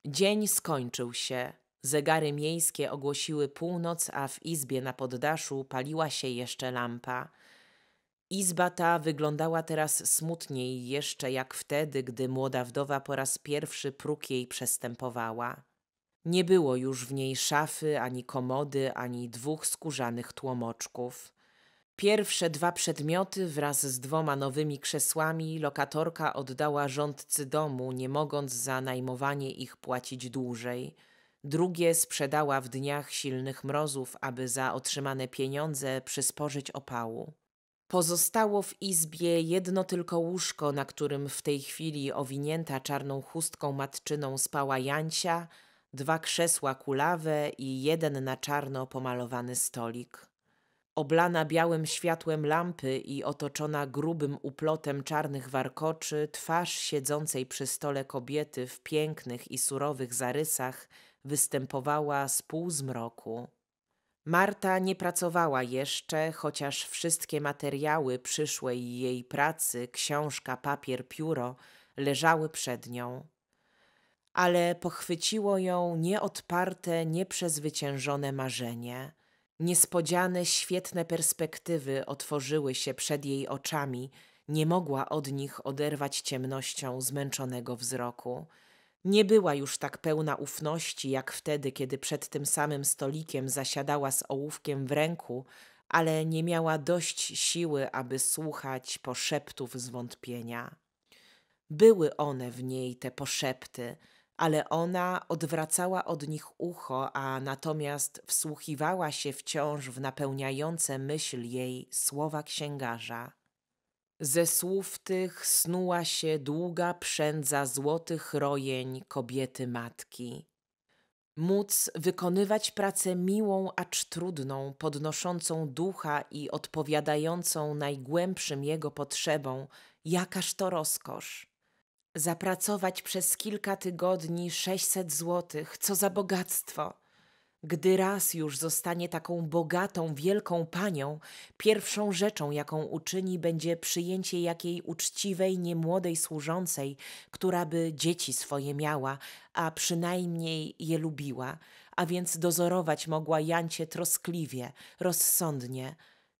Dzień skończył się. Zegary miejskie ogłosiły północ, a w izbie na poddaszu paliła się jeszcze lampa. Izba ta wyglądała teraz smutniej jeszcze jak wtedy, gdy młoda wdowa po raz pierwszy próg jej przestępowała. Nie było już w niej szafy, ani komody, ani dwóch skórzanych tłomoczków. Pierwsze dwa przedmioty wraz z dwoma nowymi krzesłami lokatorka oddała rządcy domu, nie mogąc za najmowanie ich płacić dłużej. Drugie sprzedała w dniach silnych mrozów, aby za otrzymane pieniądze przysporzyć opału. Pozostało w izbie jedno tylko łóżko, na którym w tej chwili owinięta czarną chustką matczyną spała Jancia, dwa krzesła kulawe i jeden na czarno pomalowany stolik. Oblana białym światłem lampy i otoczona grubym uplotem czarnych warkoczy, twarz siedzącej przy stole kobiety w pięknych i surowych zarysach występowała z zmroku. Marta nie pracowała jeszcze, chociaż wszystkie materiały przyszłej jej pracy, książka, papier, pióro, leżały przed nią. Ale pochwyciło ją nieodparte, nieprzezwyciężone marzenie – Niespodziane, świetne perspektywy otworzyły się przed jej oczami, nie mogła od nich oderwać ciemnością zmęczonego wzroku. Nie była już tak pełna ufności, jak wtedy, kiedy przed tym samym stolikiem zasiadała z ołówkiem w ręku, ale nie miała dość siły, aby słuchać poszeptów zwątpienia. Były one w niej, te poszepty, ale ona odwracała od nich ucho, a natomiast wsłuchiwała się wciąż w napełniające myśl jej słowa księgarza. Ze słów tych snuła się długa przędza złotych rojeń kobiety matki. Móc wykonywać pracę miłą, acz trudną, podnoszącą ducha i odpowiadającą najgłębszym jego potrzebom, jakaż to rozkosz. Zapracować przez kilka tygodni 600 złotych, co za bogactwo! Gdy raz już zostanie taką bogatą, wielką panią, pierwszą rzeczą, jaką uczyni, będzie przyjęcie jakiej uczciwej, niemłodej służącej, która by dzieci swoje miała, a przynajmniej je lubiła, a więc dozorować mogła Jancie troskliwie, rozsądnie.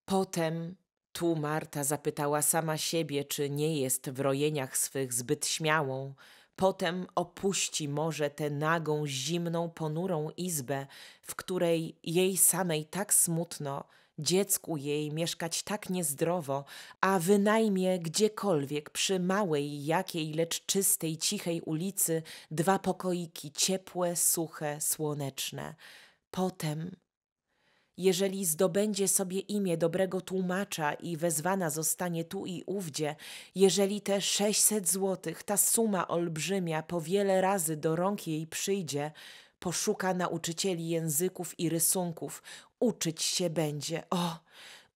Potem tu Marta zapytała sama siebie, czy nie jest w rojeniach swych zbyt śmiałą. Potem opuści może tę nagą, zimną, ponurą izbę, w której jej samej tak smutno, dziecku jej mieszkać tak niezdrowo, a wynajmie gdziekolwiek przy małej jakiej, lecz czystej, cichej ulicy dwa pokoiki ciepłe, suche, słoneczne. Potem jeżeli zdobędzie sobie imię dobrego tłumacza i wezwana zostanie tu i ówdzie, jeżeli te 600 złotych, ta suma olbrzymia, po wiele razy do rąk jej przyjdzie, poszuka nauczycieli języków i rysunków, uczyć się będzie. O!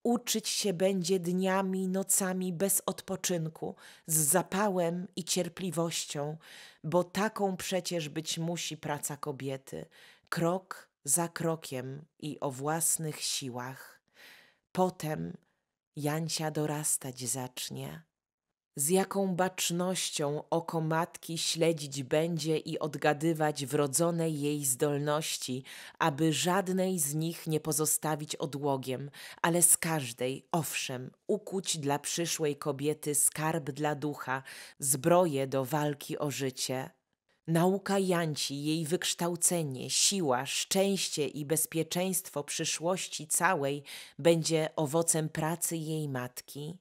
Uczyć się będzie dniami, nocami bez odpoczynku, z zapałem i cierpliwością, bo taką przecież być musi praca kobiety. Krok za krokiem i o własnych siłach. Potem Jancia dorastać zacznie. Z jaką bacznością oko matki śledzić będzie i odgadywać wrodzone jej zdolności, aby żadnej z nich nie pozostawić odłogiem, ale z każdej, owszem, ukuć dla przyszłej kobiety skarb dla ducha, zbroję do walki o życie. Nauka Janci, jej wykształcenie, siła, szczęście i bezpieczeństwo przyszłości całej będzie owocem pracy jej matki?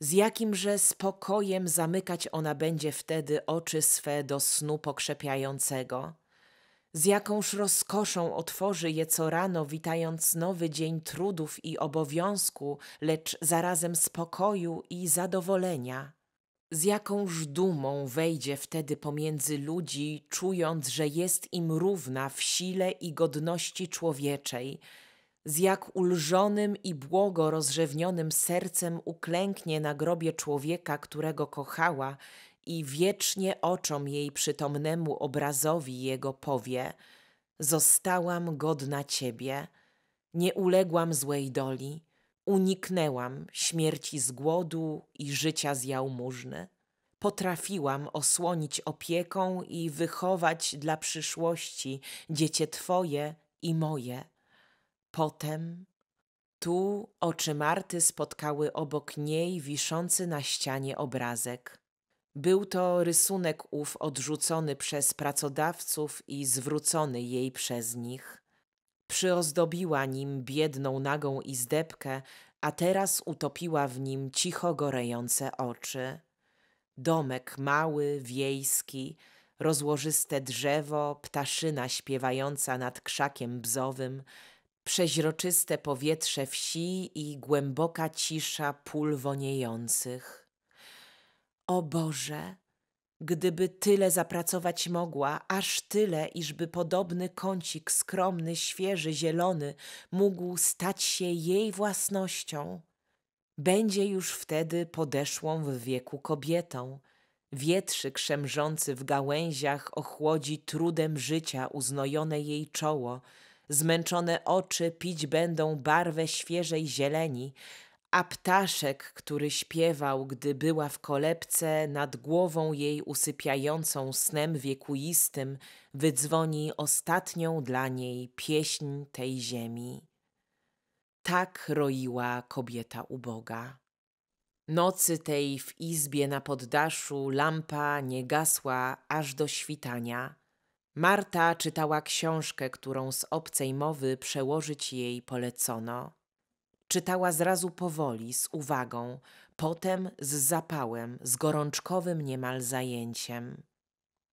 Z jakimże spokojem zamykać ona będzie wtedy oczy swe do snu pokrzepiającego? Z jakąż rozkoszą otworzy je co rano, witając nowy dzień trudów i obowiązku, lecz zarazem spokoju i zadowolenia? Z jakąż dumą wejdzie wtedy pomiędzy ludzi, czując, że jest im równa w sile i godności człowieczej, z jak ulżonym i błogo rozrzewnionym sercem uklęknie na grobie człowieka, którego kochała i wiecznie oczom jej przytomnemu obrazowi jego powie: Zostałam godna ciebie, nie uległam złej doli Uniknęłam śmierci z głodu i życia z jałmużny. Potrafiłam osłonić opieką i wychować dla przyszłości dziecię Twoje i moje. Potem tu oczy Marty spotkały obok niej wiszący na ścianie obrazek. Był to rysunek ów odrzucony przez pracodawców i zwrócony jej przez nich przyozdobiła nim biedną nagą izdebkę, a teraz utopiła w nim cicho gorejące oczy. Domek mały, wiejski, rozłożyste drzewo, ptaszyna śpiewająca nad krzakiem bzowym, przeźroczyste powietrze wsi i głęboka cisza pól woniejących. O Boże, Gdyby tyle zapracować mogła, aż tyle, iżby podobny kącik skromny, świeży, zielony mógł stać się jej własnością, będzie już wtedy podeszłą w wieku kobietą. Wietrzyk krzemrzący w gałęziach ochłodzi trudem życia uznojone jej czoło, zmęczone oczy pić będą barwę świeżej zieleni, a ptaszek, który śpiewał, gdy była w kolebce, nad głową jej usypiającą snem wiekuistym, wydzwoni ostatnią dla niej pieśń tej ziemi. Tak roiła kobieta uboga. Nocy tej w izbie na poddaszu lampa nie gasła aż do świtania. Marta czytała książkę, którą z obcej mowy przełożyć jej polecono. Czytała zrazu powoli, z uwagą, potem z zapałem, z gorączkowym niemal zajęciem.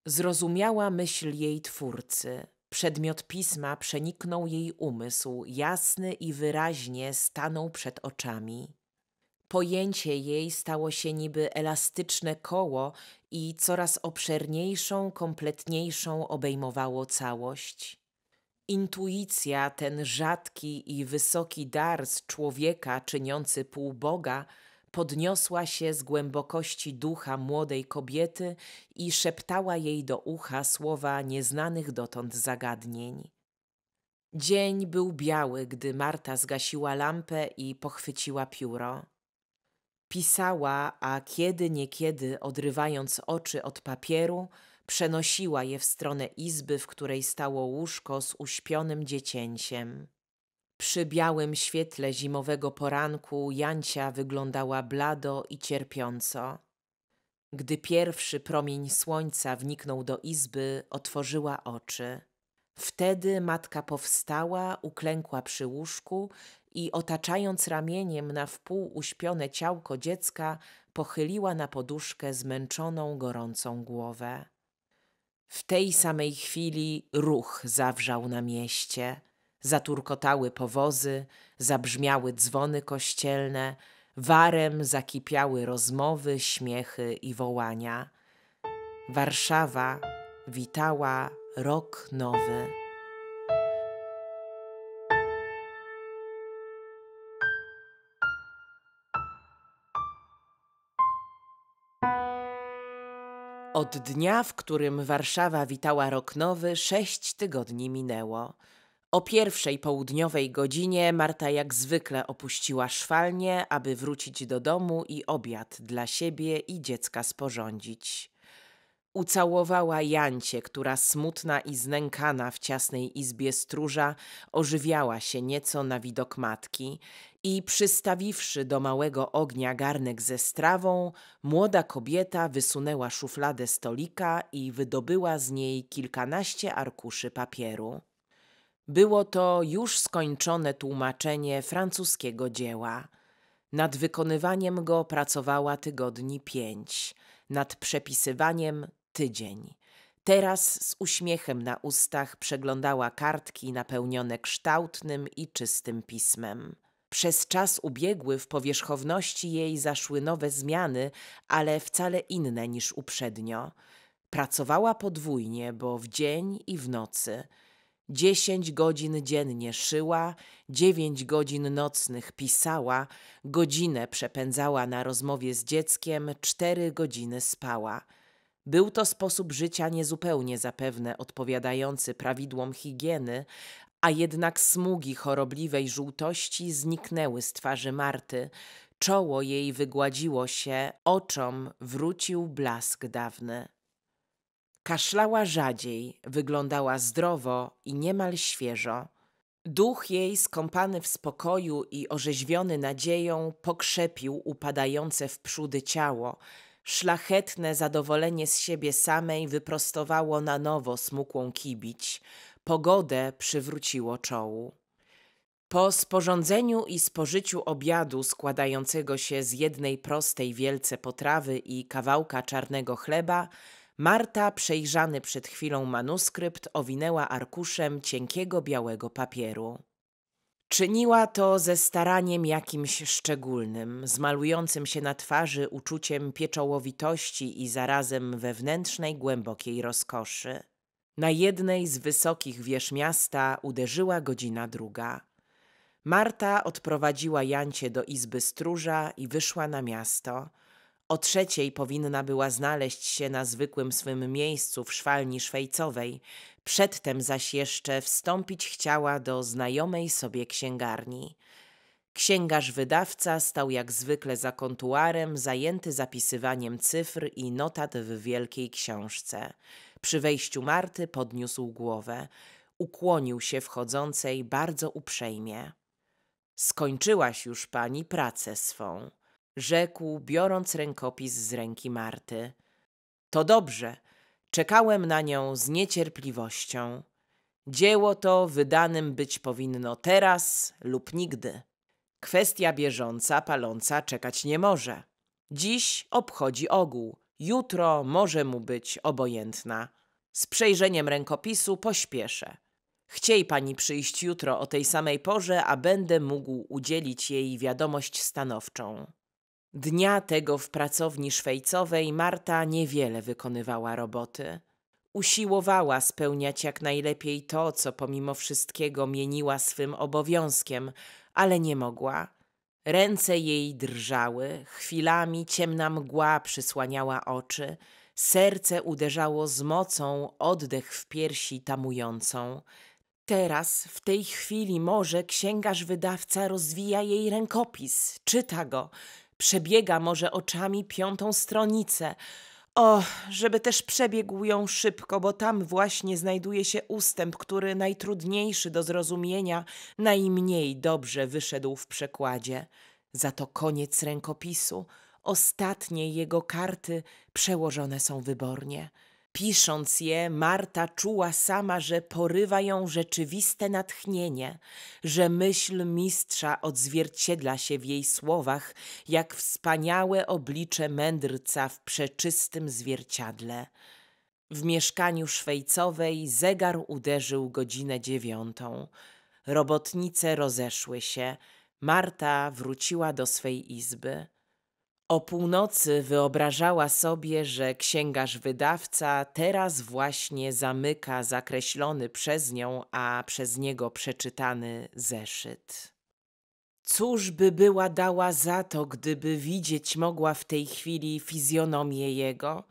Zrozumiała myśl jej twórcy. Przedmiot pisma przeniknął jej umysł, jasny i wyraźnie stanął przed oczami. Pojęcie jej stało się niby elastyczne koło i coraz obszerniejszą, kompletniejszą obejmowało całość. Intuicja, ten rzadki i wysoki dar z człowieka czyniący półboga, podniosła się z głębokości ducha młodej kobiety i szeptała jej do ucha słowa nieznanych dotąd zagadnień. Dzień był biały, gdy Marta zgasiła lampę i pochwyciła pióro. Pisała, a kiedy niekiedy, odrywając oczy od papieru, Przenosiła je w stronę izby, w której stało łóżko z uśpionym dziecięciem. Przy białym świetle zimowego poranku Jancia wyglądała blado i cierpiąco. Gdy pierwszy promień słońca wniknął do izby, otworzyła oczy. Wtedy matka powstała, uklękła przy łóżku i otaczając ramieniem na wpół uśpione ciałko dziecka, pochyliła na poduszkę zmęczoną, gorącą głowę. W tej samej chwili ruch zawrzał na mieście, zaturkotały powozy, zabrzmiały dzwony kościelne, warem zakipiały rozmowy, śmiechy i wołania. Warszawa witała rok nowy. Od dnia, w którym Warszawa witała rok nowy, sześć tygodni minęło. O pierwszej południowej godzinie Marta jak zwykle opuściła szwalnię, aby wrócić do domu i obiad dla siebie i dziecka sporządzić. Ucałowała Jancie, która smutna i znękana w ciasnej izbie stróża ożywiała się nieco na widok matki i przystawiwszy do małego ognia garnek ze strawą, młoda kobieta wysunęła szufladę stolika i wydobyła z niej kilkanaście arkuszy papieru. Było to już skończone tłumaczenie francuskiego dzieła. Nad wykonywaniem go pracowała tygodni pięć, nad przepisywaniem tydzień. Teraz z uśmiechem na ustach przeglądała kartki napełnione kształtnym i czystym pismem. Przez czas ubiegły w powierzchowności jej zaszły nowe zmiany, ale wcale inne niż uprzednio. Pracowała podwójnie, bo w dzień i w nocy. Dziesięć godzin dziennie szyła, dziewięć godzin nocnych pisała, godzinę przepędzała na rozmowie z dzieckiem, cztery godziny spała. Był to sposób życia niezupełnie zapewne odpowiadający prawidłom higieny, a jednak smugi chorobliwej żółtości zniknęły z twarzy Marty, czoło jej wygładziło się, oczom wrócił blask dawny. Kaszlała rzadziej, wyglądała zdrowo i niemal świeżo. Duch jej, skąpany w spokoju i orzeźwiony nadzieją, pokrzepił upadające w przódy ciało, Szlachetne zadowolenie z siebie samej wyprostowało na nowo smukłą kibić, pogodę przywróciło czołu. Po sporządzeniu i spożyciu obiadu składającego się z jednej prostej wielce potrawy i kawałka czarnego chleba, Marta, przejrzany przed chwilą manuskrypt, owinęła arkuszem cienkiego białego papieru. Czyniła to ze staraniem jakimś szczególnym, zmalującym się na twarzy uczuciem pieczołowitości i zarazem wewnętrznej głębokiej rozkoszy. Na jednej z wysokich wież miasta uderzyła godzina druga. Marta odprowadziła Jancie do izby stróża i wyszła na miasto – o trzeciej powinna była znaleźć się na zwykłym swym miejscu w szwalni szwajcowej, przedtem zaś jeszcze wstąpić chciała do znajomej sobie księgarni. Księgarz wydawca stał jak zwykle za kontuarem, zajęty zapisywaniem cyfr i notat w wielkiej książce. Przy wejściu Marty podniósł głowę. Ukłonił się wchodzącej bardzo uprzejmie. Skończyłaś już pani pracę swą rzekł, biorąc rękopis z ręki Marty. To dobrze, czekałem na nią z niecierpliwością. Dzieło to wydanym być powinno teraz lub nigdy. Kwestia bieżąca, paląca czekać nie może. Dziś obchodzi ogół, jutro może mu być obojętna. Z przejrzeniem rękopisu pośpieszę. Chciej pani przyjść jutro o tej samej porze, a będę mógł udzielić jej wiadomość stanowczą. Dnia tego w pracowni szwejcowej Marta niewiele wykonywała roboty. Usiłowała spełniać jak najlepiej to, co pomimo wszystkiego mieniła swym obowiązkiem, ale nie mogła. Ręce jej drżały, chwilami ciemna mgła przysłaniała oczy, serce uderzało z mocą, oddech w piersi tamującą. Teraz, w tej chwili, może księgarz wydawca rozwija jej rękopis, czyta go Przebiega może oczami piątą stronicę. O, żeby też przebiegł ją szybko, bo tam właśnie znajduje się ustęp, który najtrudniejszy do zrozumienia, najmniej dobrze wyszedł w przekładzie. Za to koniec rękopisu. Ostatnie jego karty przełożone są wybornie. Pisząc je, Marta czuła sama, że porywa ją rzeczywiste natchnienie, że myśl mistrza odzwierciedla się w jej słowach, jak wspaniałe oblicze mędrca w przeczystym zwierciadle. W mieszkaniu szwajcowej zegar uderzył godzinę dziewiątą. Robotnice rozeszły się. Marta wróciła do swej izby. O północy wyobrażała sobie, że księgarz wydawca teraz właśnie zamyka zakreślony przez nią, a przez niego przeczytany zeszyt. Cóż by była dała za to, gdyby widzieć mogła w tej chwili fizjonomię jego?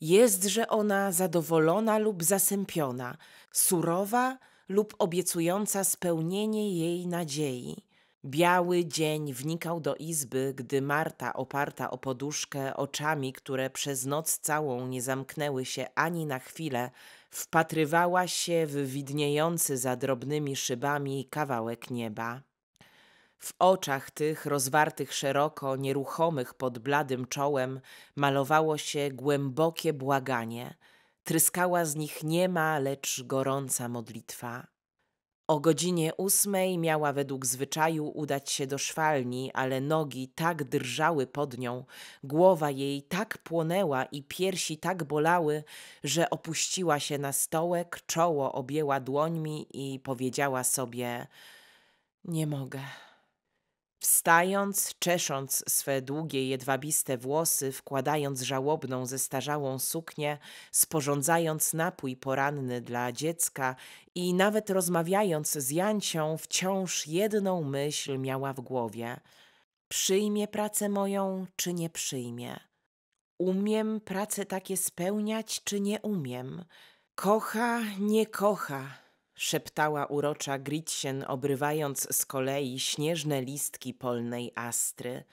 Jest, że ona zadowolona lub zasępiona, surowa lub obiecująca spełnienie jej nadziei. Biały dzień wnikał do izby, gdy Marta, oparta o poduszkę, oczami, które przez noc całą nie zamknęły się ani na chwilę, wpatrywała się w widniejący za drobnymi szybami kawałek nieba. W oczach tych, rozwartych szeroko, nieruchomych pod bladym czołem, malowało się głębokie błaganie. Tryskała z nich niema, lecz gorąca modlitwa. O godzinie ósmej miała według zwyczaju udać się do szwalni, ale nogi tak drżały pod nią, głowa jej tak płonęła i piersi tak bolały, że opuściła się na stołek, czoło objęła dłońmi i powiedziała sobie: Nie mogę. Wstając, czesząc swe długie, jedwabiste włosy, wkładając żałobną, zestarzałą suknię, sporządzając napój poranny dla dziecka i nawet rozmawiając z Jancią, wciąż jedną myśl miała w głowie: przyjmie pracę moją, czy nie przyjmie? Umiem prace takie spełniać, czy nie umiem? Kocha, nie kocha, szeptała urocza Gritsien, obrywając z kolei śnieżne listki polnej astry.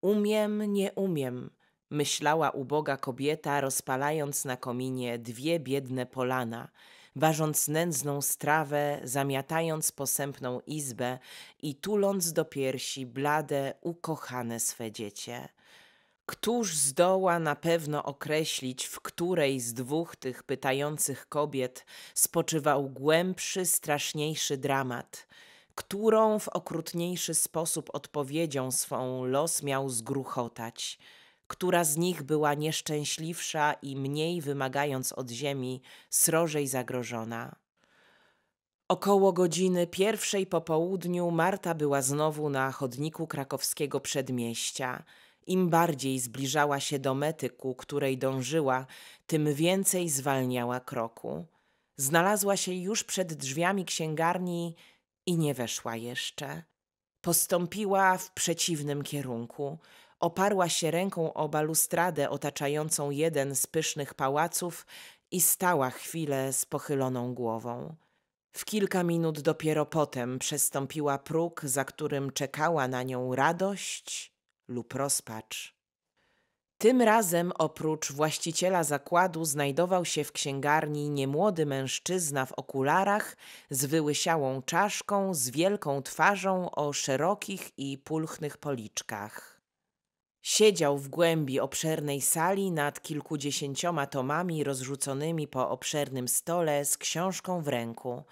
Umiem, nie umiem, myślała uboga kobieta, rozpalając na kominie dwie biedne polana, ważąc nędzną strawę, zamiatając posępną izbę i tuląc do piersi blade, ukochane swe dziecię. Któż zdoła na pewno określić, w której z dwóch tych pytających kobiet spoczywał głębszy, straszniejszy dramat, którą w okrutniejszy sposób odpowiedzią swą los miał zgruchotać, która z nich była nieszczęśliwsza i mniej wymagając od ziemi, srożej zagrożona. Około godziny pierwszej po południu Marta była znowu na chodniku krakowskiego przedmieścia – im bardziej zbliżała się do mety, ku której dążyła, tym więcej zwalniała kroku. Znalazła się już przed drzwiami księgarni i nie weszła jeszcze. Postąpiła w przeciwnym kierunku. Oparła się ręką o balustradę otaczającą jeden z pysznych pałaców i stała chwilę z pochyloną głową. W kilka minut dopiero potem przestąpiła próg, za którym czekała na nią radość lub rozpacz. Tym razem oprócz właściciela zakładu znajdował się w księgarni niemłody mężczyzna w okularach z wyłysiałą czaszką, z wielką twarzą o szerokich i pulchnych policzkach. Siedział w głębi obszernej sali nad kilkudziesięcioma tomami rozrzuconymi po obszernym stole z książką w ręku –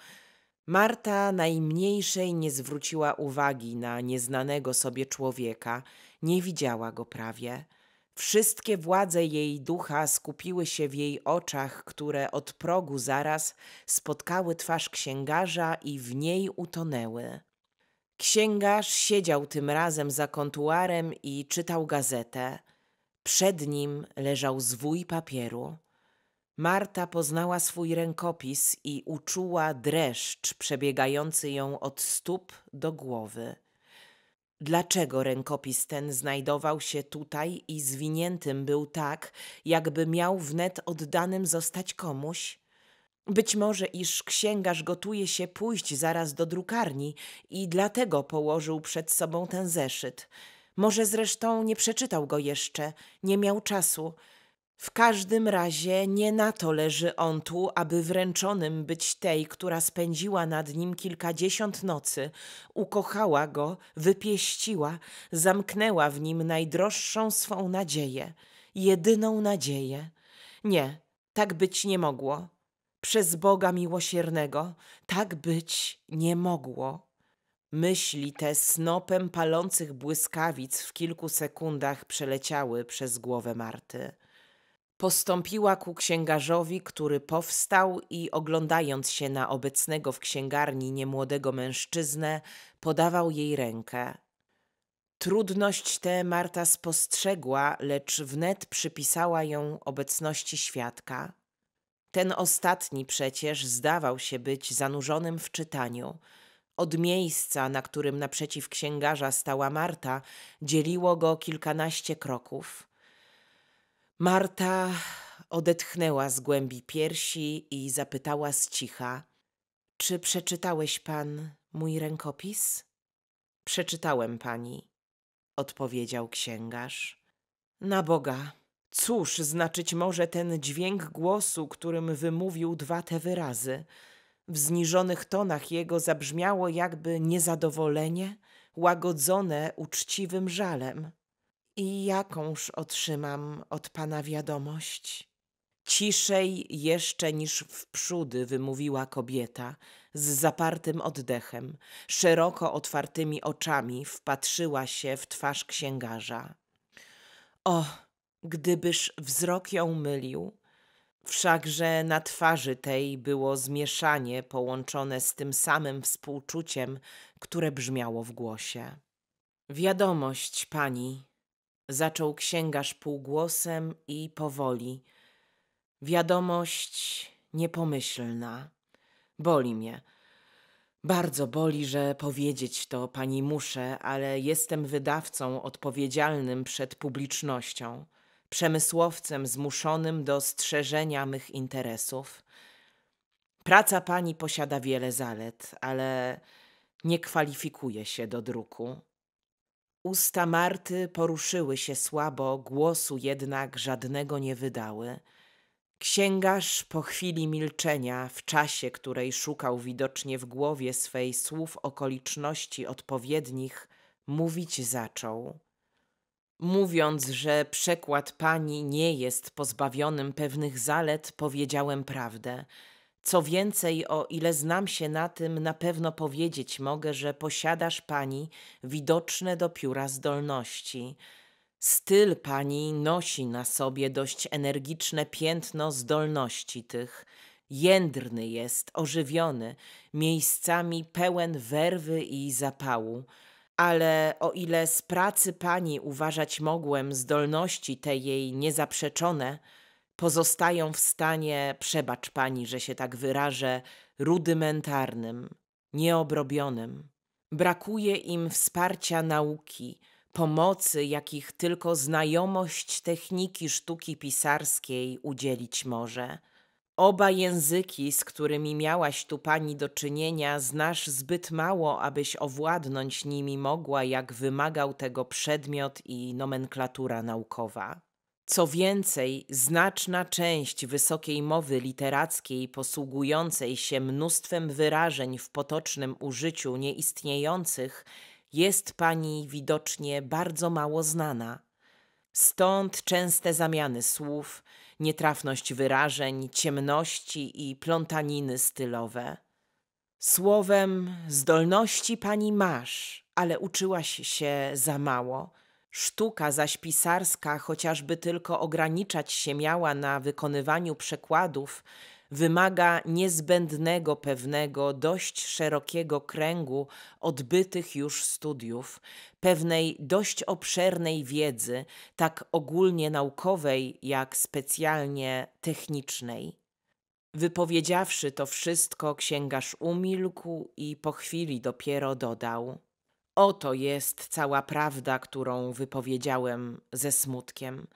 Marta najmniejszej nie zwróciła uwagi na nieznanego sobie człowieka, nie widziała go prawie. Wszystkie władze jej ducha skupiły się w jej oczach, które od progu zaraz spotkały twarz księgarza i w niej utonęły. Księgarz siedział tym razem za kontuarem i czytał gazetę. Przed nim leżał zwój papieru. Marta poznała swój rękopis i uczuła dreszcz przebiegający ją od stóp do głowy. Dlaczego rękopis ten znajdował się tutaj i zwiniętym był tak, jakby miał wnet oddanym zostać komuś? Być może iż księgarz gotuje się pójść zaraz do drukarni i dlatego położył przed sobą ten zeszyt. Może zresztą nie przeczytał go jeszcze, nie miał czasu – w każdym razie nie na to leży on tu, aby wręczonym być tej, która spędziła nad nim kilkadziesiąt nocy, ukochała go, wypieściła, zamknęła w nim najdroższą swą nadzieję, jedyną nadzieję. Nie, tak być nie mogło. Przez Boga miłosiernego, tak być nie mogło. Myśli te snopem palących błyskawic w kilku sekundach przeleciały przez głowę Marty postąpiła ku księgarzowi, który powstał i oglądając się na obecnego w księgarni niemłodego mężczyznę, podawał jej rękę. Trudność tę Marta spostrzegła, lecz wnet przypisała ją obecności świadka. Ten ostatni przecież zdawał się być zanurzonym w czytaniu. Od miejsca, na którym naprzeciw księgarza stała Marta, dzieliło go kilkanaście kroków. Marta odetchnęła z głębi piersi i zapytała z cicha: Czy przeczytałeś pan mój rękopis? Przeczytałem pani, odpowiedział księgarz. Na Boga, cóż znaczyć może ten dźwięk głosu, którym wymówił dwa te wyrazy? W zniżonych tonach jego zabrzmiało jakby niezadowolenie, łagodzone uczciwym żalem. I jakąż otrzymam od pana wiadomość? Ciszej jeszcze niż wprzódy wymówiła kobieta, z zapartym oddechem, szeroko otwartymi oczami wpatrzyła się w twarz księgarza. O, gdybyż wzrok ją mylił, wszakże na twarzy tej było zmieszanie połączone z tym samym współczuciem, które brzmiało w głosie. Wiadomość pani, zaczął księgarz półgłosem i powoli. Wiadomość niepomyślna. Boli mnie. Bardzo boli, że powiedzieć to pani muszę, ale jestem wydawcą odpowiedzialnym przed publicznością, przemysłowcem zmuszonym do strzeżenia mych interesów. Praca pani posiada wiele zalet, ale nie kwalifikuje się do druku. Usta Marty poruszyły się słabo, głosu jednak żadnego nie wydały. Księgarz po chwili milczenia, w czasie której szukał widocznie w głowie swej słów okoliczności odpowiednich, mówić zaczął. Mówiąc, że przekład pani nie jest pozbawionym pewnych zalet, powiedziałem prawdę – co więcej, o ile znam się na tym, na pewno powiedzieć mogę, że posiadasz pani widoczne do pióra zdolności. Styl pani nosi na sobie dość energiczne piętno zdolności tych. Jędrny jest, ożywiony, miejscami pełen werwy i zapału. Ale o ile z pracy pani uważać mogłem zdolności te jej niezaprzeczone, pozostają w stanie, przebacz pani, że się tak wyrażę, rudymentarnym, nieobrobionym. Brakuje im wsparcia nauki, pomocy, jakich tylko znajomość techniki sztuki pisarskiej udzielić może. Oba języki, z którymi miałaś tu pani do czynienia, znasz zbyt mało, abyś owładnąć nimi mogła, jak wymagał tego przedmiot i nomenklatura naukowa. Co więcej, znaczna część wysokiej mowy literackiej posługującej się mnóstwem wyrażeń w potocznym użyciu nieistniejących jest pani widocznie bardzo mało znana. Stąd częste zamiany słów, nietrafność wyrażeń, ciemności i plątaniny stylowe. Słowem, zdolności pani masz, ale uczyłaś się za mało – Sztuka zaś pisarska, chociażby tylko ograniczać się miała na wykonywaniu przekładów, wymaga niezbędnego pewnego, dość szerokiego kręgu odbytych już studiów, pewnej dość obszernej wiedzy, tak ogólnie naukowej, jak specjalnie technicznej. Wypowiedziawszy to wszystko, księgarz umilkł i po chwili dopiero dodał: Oto jest cała prawda, którą wypowiedziałem ze smutkiem.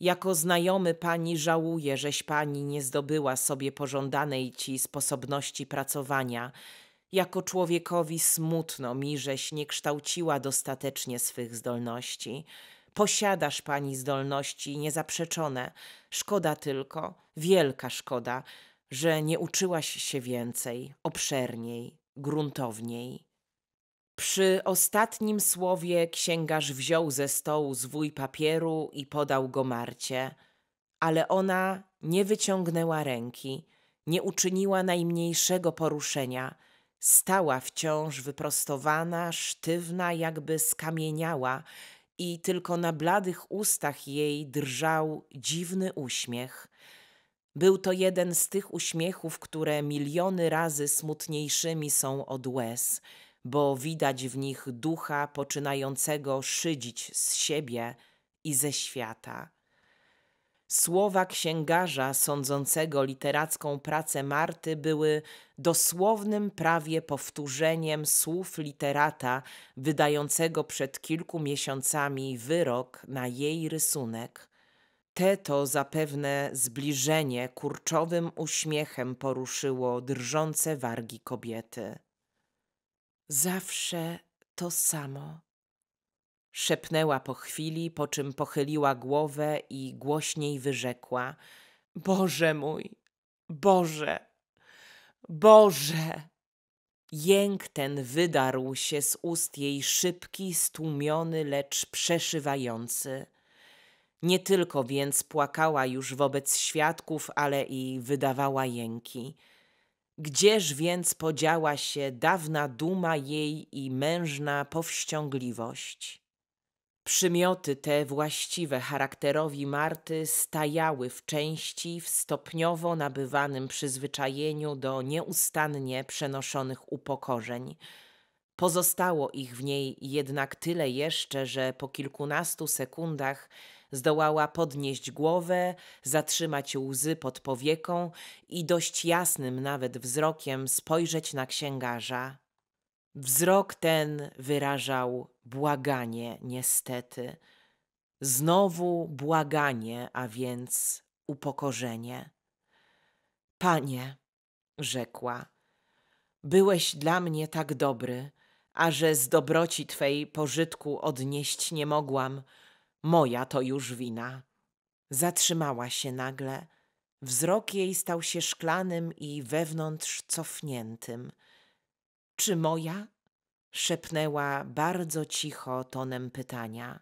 Jako znajomy pani żałuję, żeś pani nie zdobyła sobie pożądanej ci sposobności pracowania. Jako człowiekowi smutno mi, żeś nie kształciła dostatecznie swych zdolności. Posiadasz pani zdolności niezaprzeczone. Szkoda tylko, wielka szkoda, że nie uczyłaś się więcej, obszerniej, gruntowniej. Przy ostatnim słowie księgarz wziął ze stołu zwój papieru i podał go Marcie, ale ona nie wyciągnęła ręki, nie uczyniła najmniejszego poruszenia. Stała wciąż wyprostowana, sztywna, jakby skamieniała, i tylko na bladych ustach jej drżał dziwny uśmiech. Był to jeden z tych uśmiechów, które miliony razy smutniejszymi są od łez – bo widać w nich ducha poczynającego szydzić z siebie i ze świata. Słowa księgarza sądzącego literacką pracę Marty były dosłownym prawie powtórzeniem słów literata wydającego przed kilku miesiącami wyrok na jej rysunek. Te to zapewne zbliżenie kurczowym uśmiechem poruszyło drżące wargi kobiety. Zawsze to samo. Szepnęła po chwili, po czym pochyliła głowę i głośniej wyrzekła: Boże mój, Boże, Boże! Jęk ten wydarł się z ust jej szybki, stłumiony, lecz przeszywający. Nie tylko więc płakała już wobec świadków, ale i wydawała jęki. Gdzież więc podziała się dawna duma jej i mężna powściągliwość? Przymioty te właściwe charakterowi Marty stajały w części w stopniowo nabywanym przyzwyczajeniu do nieustannie przenoszonych upokorzeń. Pozostało ich w niej jednak tyle jeszcze, że po kilkunastu sekundach Zdołała podnieść głowę, zatrzymać łzy pod powieką i dość jasnym nawet wzrokiem spojrzeć na księgarza. Wzrok ten wyrażał błaganie, niestety. Znowu błaganie, a więc upokorzenie. Panie, rzekła, byłeś dla mnie tak dobry, a że z dobroci Twej pożytku odnieść nie mogłam, Moja to już wina. Zatrzymała się nagle. Wzrok jej stał się szklanym i wewnątrz cofniętym. Czy moja? szepnęła bardzo cicho tonem pytania.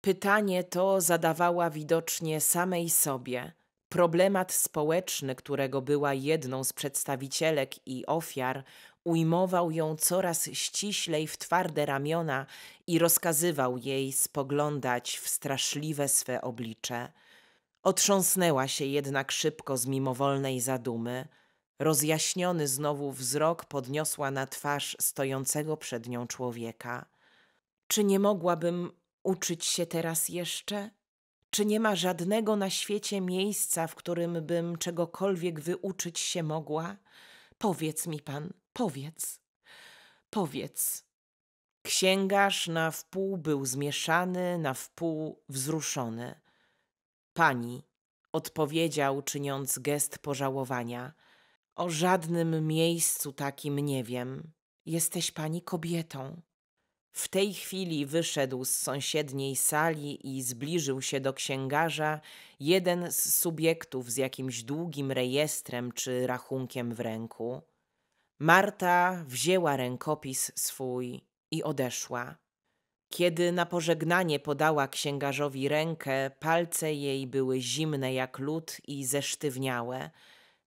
Pytanie to zadawała widocznie samej sobie. Problemat społeczny, którego była jedną z przedstawicielek i ofiar, ujmował ją coraz ściślej w twarde ramiona i rozkazywał jej spoglądać w straszliwe swe oblicze. Otrząsnęła się jednak szybko z mimowolnej zadumy. Rozjaśniony znowu wzrok podniosła na twarz stojącego przed nią człowieka. Czy nie mogłabym uczyć się teraz jeszcze? Czy nie ma żadnego na świecie miejsca, w którym bym czegokolwiek wyuczyć się mogła? Powiedz mi pan, Powiedz, powiedz. Księgarz na wpół był zmieszany, na wpół wzruszony. Pani, odpowiedział, czyniąc gest pożałowania. O żadnym miejscu takim nie wiem. Jesteś pani kobietą. W tej chwili wyszedł z sąsiedniej sali i zbliżył się do księgarza jeden z subiektów z jakimś długim rejestrem czy rachunkiem w ręku. Marta wzięła rękopis swój i odeszła. Kiedy na pożegnanie podała księgarzowi rękę, palce jej były zimne jak lód i zesztywniałe.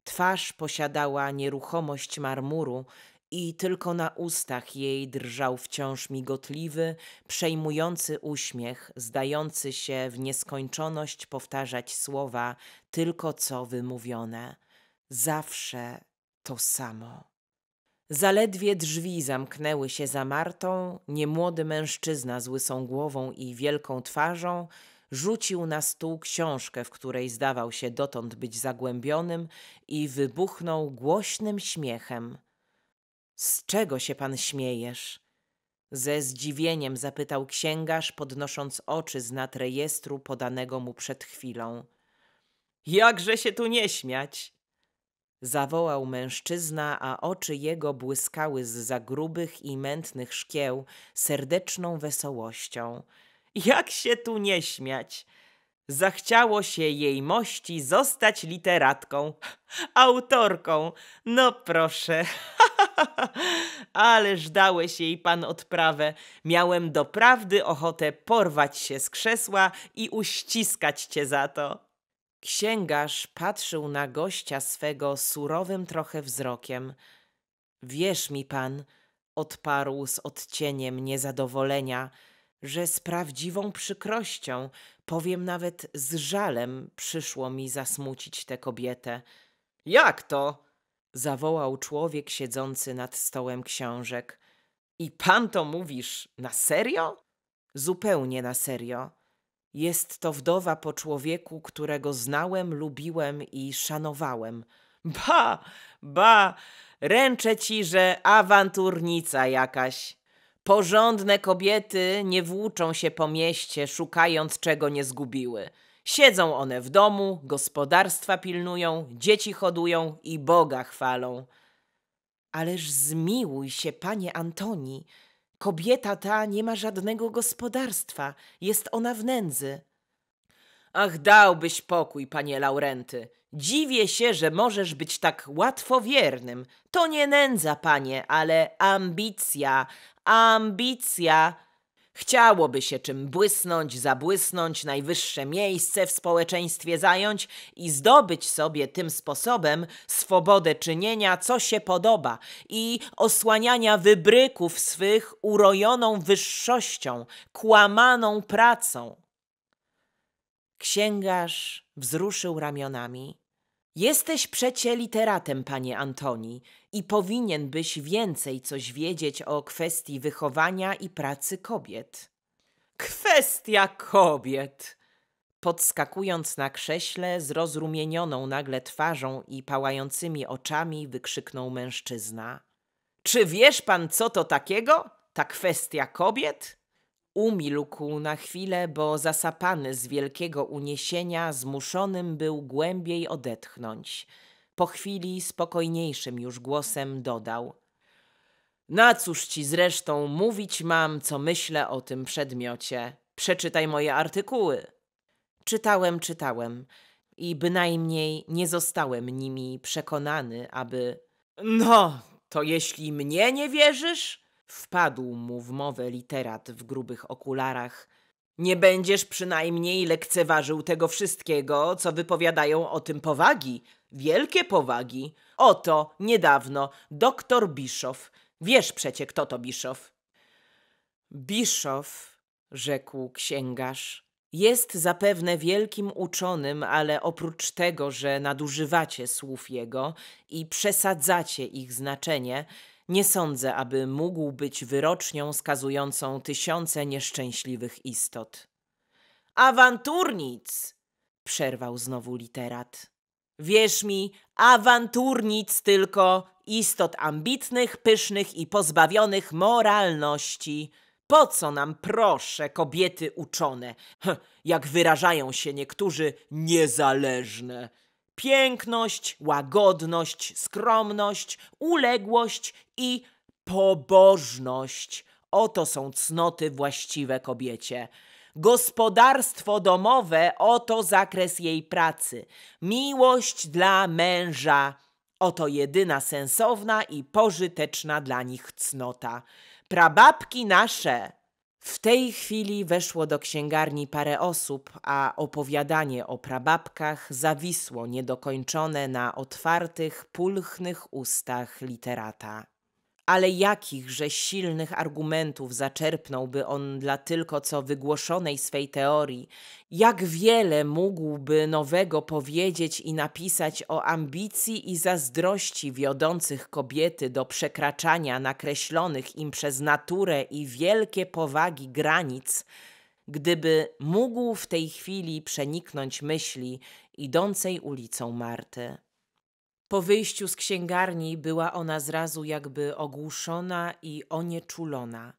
Twarz posiadała nieruchomość marmuru i tylko na ustach jej drżał wciąż migotliwy, przejmujący uśmiech, zdający się w nieskończoność powtarzać słowa tylko co wymówione. Zawsze to samo. Zaledwie drzwi zamknęły się za Martą, niemłody mężczyzna z łysą głową i wielką twarzą rzucił na stół książkę, w której zdawał się dotąd być zagłębionym i wybuchnął głośnym śmiechem. Z czego się pan śmiejesz? Ze zdziwieniem zapytał księgarz, podnosząc oczy z nad rejestru podanego mu przed chwilą. Jakże się tu nie śmiać? zawołał mężczyzna, a oczy jego błyskały z za grubych i mętnych szkieł serdeczną wesołością. Jak się tu nie śmiać? Zachciało się jej mości zostać literatką, autorką. No proszę. Ależ dałeś jej pan odprawę. Miałem doprawdy ochotę porwać się z krzesła i uściskać cię za to. Księgarz patrzył na gościa swego surowym trochę wzrokiem. Wierz mi pan, odparł z odcieniem niezadowolenia, że z prawdziwą przykrością, powiem nawet z żalem, przyszło mi zasmucić tę kobietę. Jak to? zawołał człowiek siedzący nad stołem książek. I pan to mówisz na serio? Zupełnie na serio. Jest to wdowa po człowieku, którego znałem, lubiłem i szanowałem. Ba, ba, ręczę ci, że awanturnica jakaś. Porządne kobiety nie włóczą się po mieście, szukając czego nie zgubiły. Siedzą one w domu, gospodarstwa pilnują, dzieci hodują i Boga chwalą. Ależ zmiłuj się, panie Antoni, Kobieta ta nie ma żadnego gospodarstwa, jest ona w nędzy. Ach, dałbyś pokój, panie Laurenty. Dziwię się, że możesz być tak łatwowiernym. To nie nędza, panie, ale ambicja, ambicja. Chciałoby się czym błysnąć, zabłysnąć, najwyższe miejsce w społeczeństwie zająć i zdobyć sobie tym sposobem swobodę czynienia, co się podoba i osłaniania wybryków swych urojoną wyższością, kłamaną pracą. Księgarz wzruszył ramionami Jesteś przecie literatem, panie Antoni, i powinien byś więcej coś wiedzieć o kwestii wychowania i pracy kobiet. Kwestia kobiet! Podskakując na krześle z rozrumienioną nagle twarzą i pałającymi oczami, wykrzyknął mężczyzna. Czy wiesz pan, co to takiego? Ta kwestia kobiet? Umilkł na chwilę, bo zasapany z wielkiego uniesienia zmuszonym był głębiej odetchnąć. Po chwili spokojniejszym już głosem dodał – na cóż ci zresztą mówić mam, co myślę o tym przedmiocie? Przeczytaj moje artykuły. Czytałem, czytałem i bynajmniej nie zostałem nimi przekonany, aby. No, to jeśli mnie nie wierzysz, Wpadł mu w mowę literat w grubych okularach. Nie będziesz przynajmniej lekceważył tego wszystkiego, co wypowiadają o tym powagi. Wielkie powagi. Oto niedawno doktor Biszow. Wiesz przecie, kto to Biszow. Biszow, rzekł księgarz, jest zapewne wielkim uczonym, ale oprócz tego, że nadużywacie słów jego i przesadzacie ich znaczenie, nie sądzę, aby mógł być wyrocznią skazującą tysiące nieszczęśliwych istot. Awanturnic! przerwał znowu literat. Wierz mi, awanturnic tylko, istot ambitnych, pysznych i pozbawionych moralności. Po co nam, proszę, kobiety uczone, jak wyrażają się niektórzy niezależne? piękność, łagodność, skromność, uległość i pobożność. Oto są cnoty właściwe kobiecie. Gospodarstwo domowe oto zakres jej pracy. Miłość dla męża oto jedyna sensowna i pożyteczna dla nich cnota. Prababki nasze w tej chwili weszło do księgarni parę osób, a opowiadanie o prababkach zawisło niedokończone na otwartych, pulchnych ustach literata. Ale jakichże silnych argumentów zaczerpnąłby on dla tylko co wygłoszonej swej teorii, jak wiele mógłby nowego powiedzieć i napisać o ambicji i zazdrości wiodących kobiety do przekraczania nakreślonych im przez naturę i wielkie powagi granic, gdyby mógł w tej chwili przeniknąć myśli idącej ulicą Marty. Po wyjściu z księgarni była ona zrazu jakby ogłuszona i onieczulona.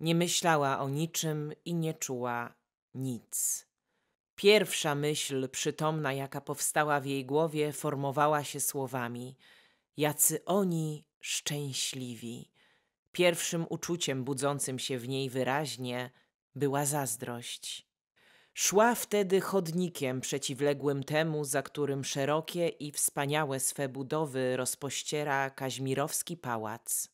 Nie myślała o niczym i nie czuła nic. Pierwsza myśl przytomna, jaka powstała w jej głowie, formowała się słowami: Jacy oni szczęśliwi. Pierwszym uczuciem budzącym się w niej wyraźnie była zazdrość. Szła wtedy chodnikiem przeciwległym temu, za którym szerokie i wspaniałe swe budowy rozpościera Kaźmirowski pałac.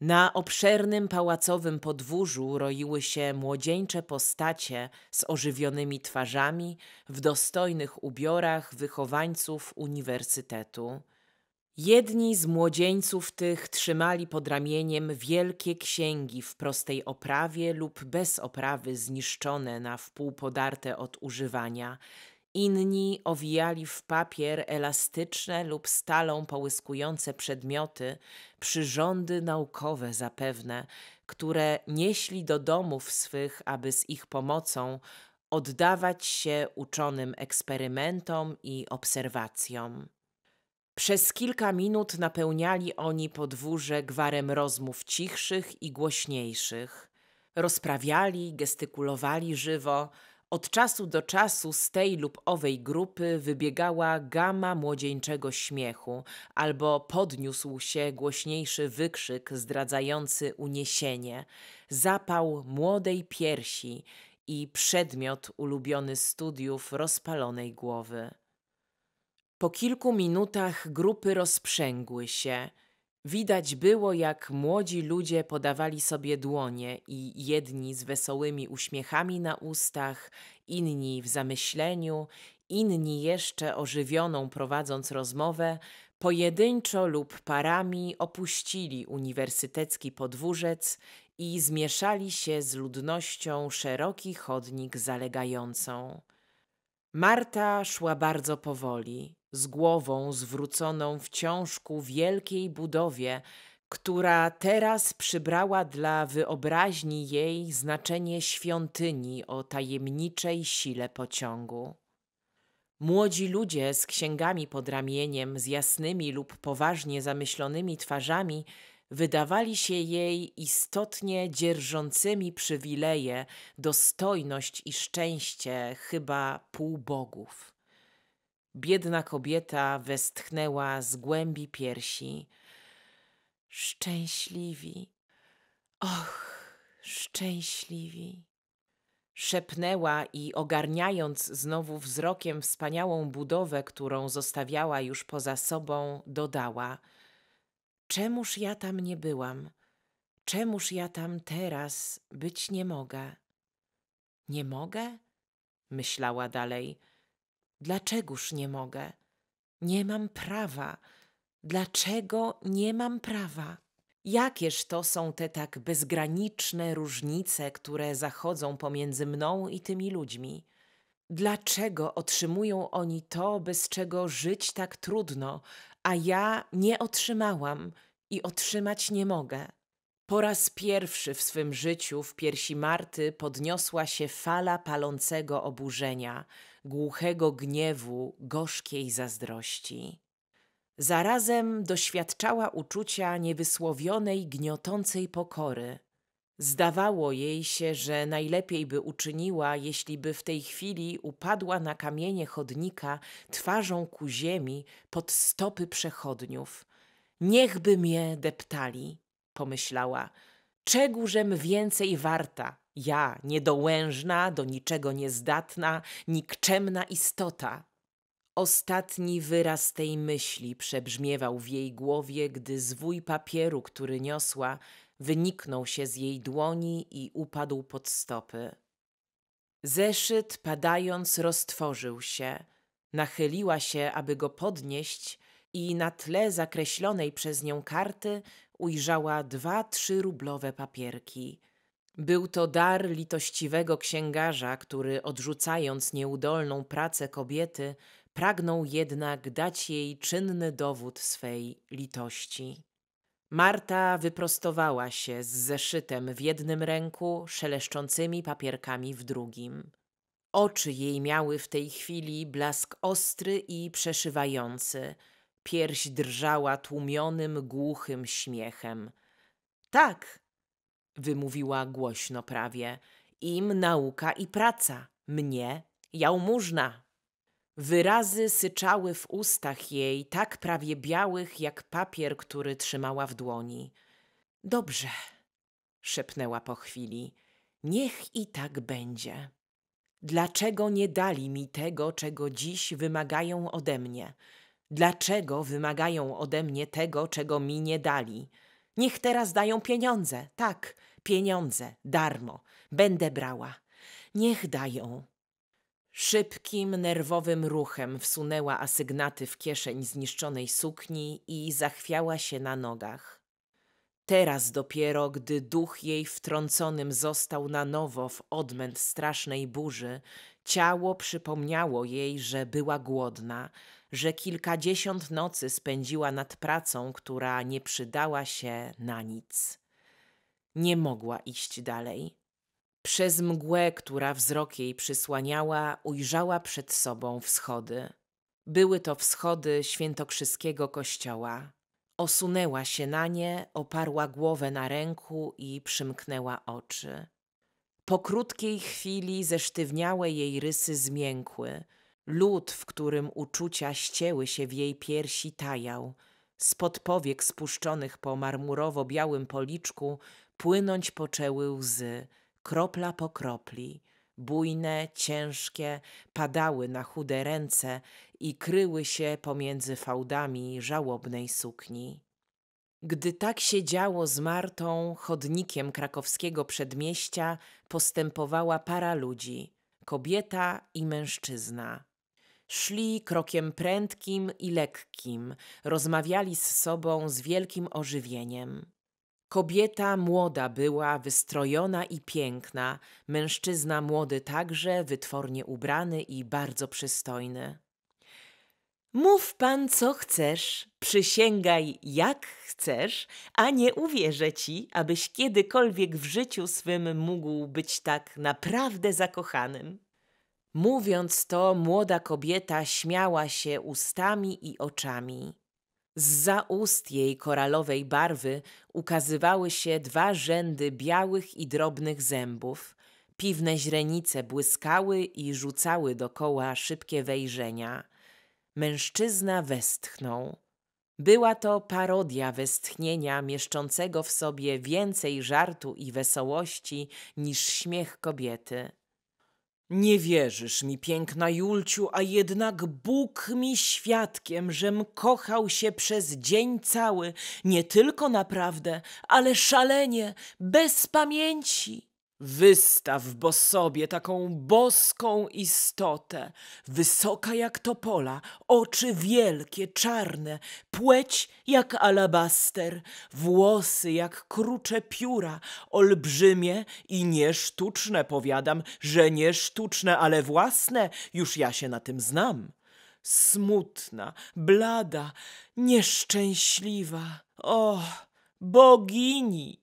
Na obszernym pałacowym podwórzu roiły się młodzieńcze postacie z ożywionymi twarzami w dostojnych ubiorach wychowańców uniwersytetu. Jedni z młodzieńców tych trzymali pod ramieniem wielkie księgi w prostej oprawie lub bez oprawy zniszczone na wpół podarte od używania, inni owijali w papier elastyczne lub stalą połyskujące przedmioty, przyrządy naukowe zapewne, które nieśli do domów swych, aby z ich pomocą oddawać się uczonym eksperymentom i obserwacjom. Przez kilka minut napełniali oni podwórze gwarem rozmów cichszych i głośniejszych. Rozprawiali, gestykulowali żywo. Od czasu do czasu z tej lub owej grupy wybiegała gama młodzieńczego śmiechu, albo podniósł się głośniejszy wykrzyk zdradzający uniesienie, zapał młodej piersi i przedmiot ulubiony studiów rozpalonej głowy. Po kilku minutach grupy rozprzęgły się. Widać było, jak młodzi ludzie podawali sobie dłonie i jedni z wesołymi uśmiechami na ustach, inni w zamyśleniu, inni jeszcze ożywioną prowadząc rozmowę, pojedynczo lub parami opuścili uniwersytecki podwórzec i zmieszali się z ludnością szeroki chodnik zalegającą. Marta szła bardzo powoli z głową zwróconą wciąż ku wielkiej budowie, która teraz przybrała dla wyobraźni jej znaczenie świątyni o tajemniczej sile pociągu. Młodzi ludzie z księgami pod ramieniem, z jasnymi lub poważnie zamyślonymi twarzami, wydawali się jej istotnie dzierżącymi przywileje, dostojność i szczęście chyba półbogów. Biedna kobieta westchnęła z głębi piersi. Szczęśliwi, och, szczęśliwi. Szepnęła i ogarniając znowu wzrokiem wspaniałą budowę, którą zostawiała już poza sobą, dodała: Czemuż ja tam nie byłam? Czemuż ja tam teraz być nie mogę? Nie mogę? myślała dalej Dlaczegoż nie mogę? Nie mam prawa. Dlaczego nie mam prawa? Jakież to są te tak bezgraniczne różnice, które zachodzą pomiędzy mną i tymi ludźmi? Dlaczego otrzymują oni to, bez czego żyć tak trudno, a ja nie otrzymałam i otrzymać nie mogę? Po raz pierwszy w swym życiu w piersi Marty podniosła się fala palącego oburzenia – głuchego gniewu, gorzkiej zazdrości. Zarazem doświadczała uczucia niewysłowionej, gniotącej pokory. Zdawało jej się, że najlepiej by uczyniła, jeśli by w tej chwili upadła na kamienie chodnika twarzą ku ziemi pod stopy przechodniów. Niechby mnie deptali, pomyślała. Czegóżem więcej warta ja, niedołężna, do niczego niezdatna, nikczemna istota. Ostatni wyraz tej myśli przebrzmiewał w jej głowie, gdy zwój papieru, który niosła, wyniknął się z jej dłoni i upadł pod stopy. Zeszyt, padając, roztworzył się. Nachyliła się, aby go podnieść, i na tle zakreślonej przez nią karty ujrzała dwa trzyrublowe papierki. Był to dar litościwego księgarza, który odrzucając nieudolną pracę kobiety, pragnął jednak dać jej czynny dowód swej litości. Marta wyprostowała się z zeszytem w jednym ręku, szeleszczącymi papierkami w drugim. Oczy jej miały w tej chwili blask ostry i przeszywający. Pierś drżała tłumionym, głuchym śmiechem. Tak, wymówiła głośno prawie. Im nauka i praca, mnie jałmużna. Wyrazy syczały w ustach jej, tak prawie białych, jak papier, który trzymała w dłoni. Dobrze, szepnęła po chwili, niech i tak będzie. Dlaczego nie dali mi tego, czego dziś wymagają ode mnie? Dlaczego wymagają ode mnie tego, czego mi nie dali? Niech teraz dają pieniądze, tak, Pieniądze, darmo, będę brała. Niech dają. Szybkim, nerwowym ruchem wsunęła asygnaty w kieszeń zniszczonej sukni i zachwiała się na nogach. Teraz dopiero, gdy duch jej wtrąconym został na nowo w odmęt strasznej burzy, ciało przypomniało jej, że była głodna, że kilkadziesiąt nocy spędziła nad pracą, która nie przydała się na nic. Nie mogła iść dalej. Przez mgłę, która wzrok jej przysłaniała, ujrzała przed sobą wschody. Były to wschody świętokrzyskiego kościoła. Osunęła się na nie, oparła głowę na ręku i przymknęła oczy. Po krótkiej chwili zesztywniałe jej rysy zmiękły. Lód, w którym uczucia ścięły się w jej piersi, tajał. Spod powiek spuszczonych po marmurowo-białym policzku płynąć poczęły łzy, kropla po kropli, bujne, ciężkie, padały na chude ręce i kryły się pomiędzy fałdami żałobnej sukni. Gdy tak się działo z Martą, chodnikiem krakowskiego przedmieścia postępowała para ludzi, kobieta i mężczyzna. Szli krokiem prędkim i lekkim, rozmawiali z sobą z wielkim ożywieniem. Kobieta młoda była, wystrojona i piękna, mężczyzna młody także, wytwornie ubrany i bardzo przystojny. Mów pan, co chcesz, przysięgaj, jak chcesz, a nie uwierzę ci, abyś kiedykolwiek w życiu swym mógł być tak naprawdę zakochanym. Mówiąc to, młoda kobieta śmiała się ustami i oczami. Zza ust jej koralowej barwy ukazywały się dwa rzędy białych i drobnych zębów. Piwne źrenice błyskały i rzucały dokoła szybkie wejrzenia. Mężczyzna westchnął. Była to parodia westchnienia mieszczącego w sobie więcej żartu i wesołości niż śmiech kobiety. Nie wierzysz mi, piękna Julciu, a jednak Bóg mi świadkiem, żem kochał się przez dzień cały, nie tylko naprawdę, ale szalenie, bez pamięci. Wystaw bo sobie taką boską istotę, wysoka jak topola, oczy wielkie, czarne, płeć jak alabaster, włosy jak krucze pióra, olbrzymie i niesztuczne, powiadam, że niesztuczne, ale własne, już ja się na tym znam. Smutna, blada, nieszczęśliwa, o, bogini!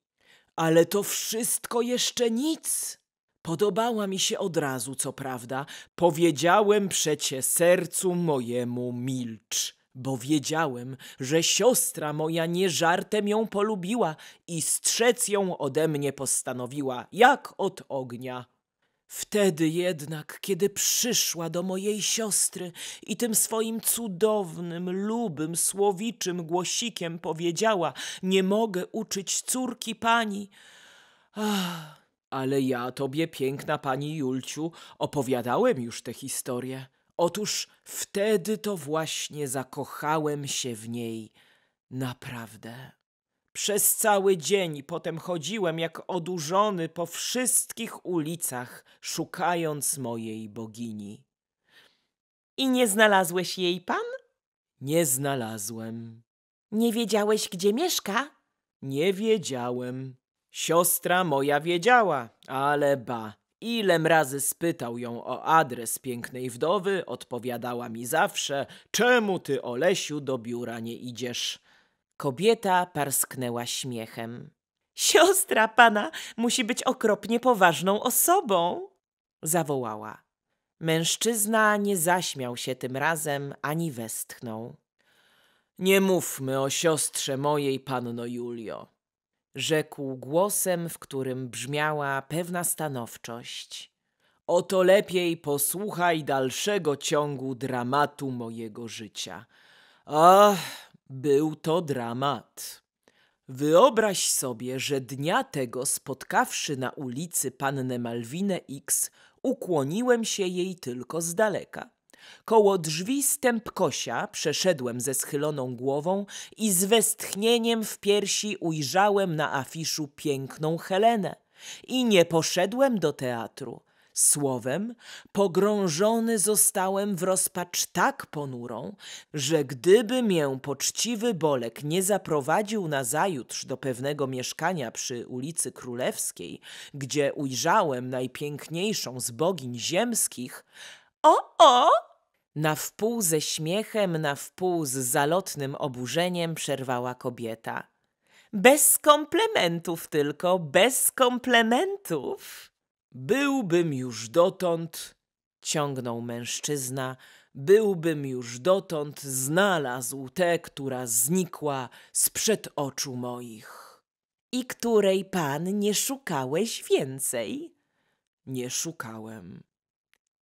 Ale to wszystko jeszcze nic. Podobała mi się od razu, co prawda. Powiedziałem przecie sercu mojemu milcz, bo wiedziałem, że siostra moja nie żartem ją polubiła i strzec ją ode mnie postanowiła, jak od ognia. Wtedy jednak, kiedy przyszła do mojej siostry i tym swoim cudownym, lubym, słowiczym głosikiem powiedziała: Nie mogę uczyć córki pani. Ach, ale ja tobie, piękna pani Julciu, opowiadałem już tę historię. Otóż wtedy to właśnie zakochałem się w niej. Naprawdę. Przez cały dzień potem chodziłem jak odurzony po wszystkich ulicach, szukając mojej bogini. I nie znalazłeś jej pan? Nie znalazłem. Nie wiedziałeś, gdzie mieszka? Nie wiedziałem. Siostra moja wiedziała, ale ba. Ilem razy spytał ją o adres pięknej wdowy, odpowiadała mi zawsze, czemu ty, Olesiu, do biura nie idziesz? Kobieta parsknęła śmiechem. Siostra pana musi być okropnie poważną osobą, zawołała. Mężczyzna nie zaśmiał się tym razem ani westchnął. Nie mówmy o siostrze mojej, panno Julio, rzekł głosem, w którym brzmiała pewna stanowczość. Oto lepiej posłuchaj dalszego ciągu dramatu mojego życia. Ach, był to dramat. Wyobraź sobie, że dnia tego, spotkawszy na ulicy pannę Malwinę X, ukłoniłem się jej tylko z daleka. Koło drzwi stęp kosia przeszedłem ze schyloną głową i z westchnieniem w piersi ujrzałem na afiszu piękną Helenę. I nie poszedłem do teatru, Słowem, pogrążony zostałem w rozpacz tak ponurą, że gdyby mię poczciwy Bolek nie zaprowadził nazajutrz do pewnego mieszkania przy ulicy Królewskiej, gdzie ujrzałem najpiękniejszą z bogiń ziemskich, o, o! Na wpół ze śmiechem, na wpół z zalotnym oburzeniem przerwała kobieta. Bez komplementów tylko, bez komplementów. Byłbym już dotąd, ciągnął mężczyzna, byłbym już dotąd znalazł tę, która znikła sprzed oczu moich. I której pan nie szukałeś więcej? Nie szukałem.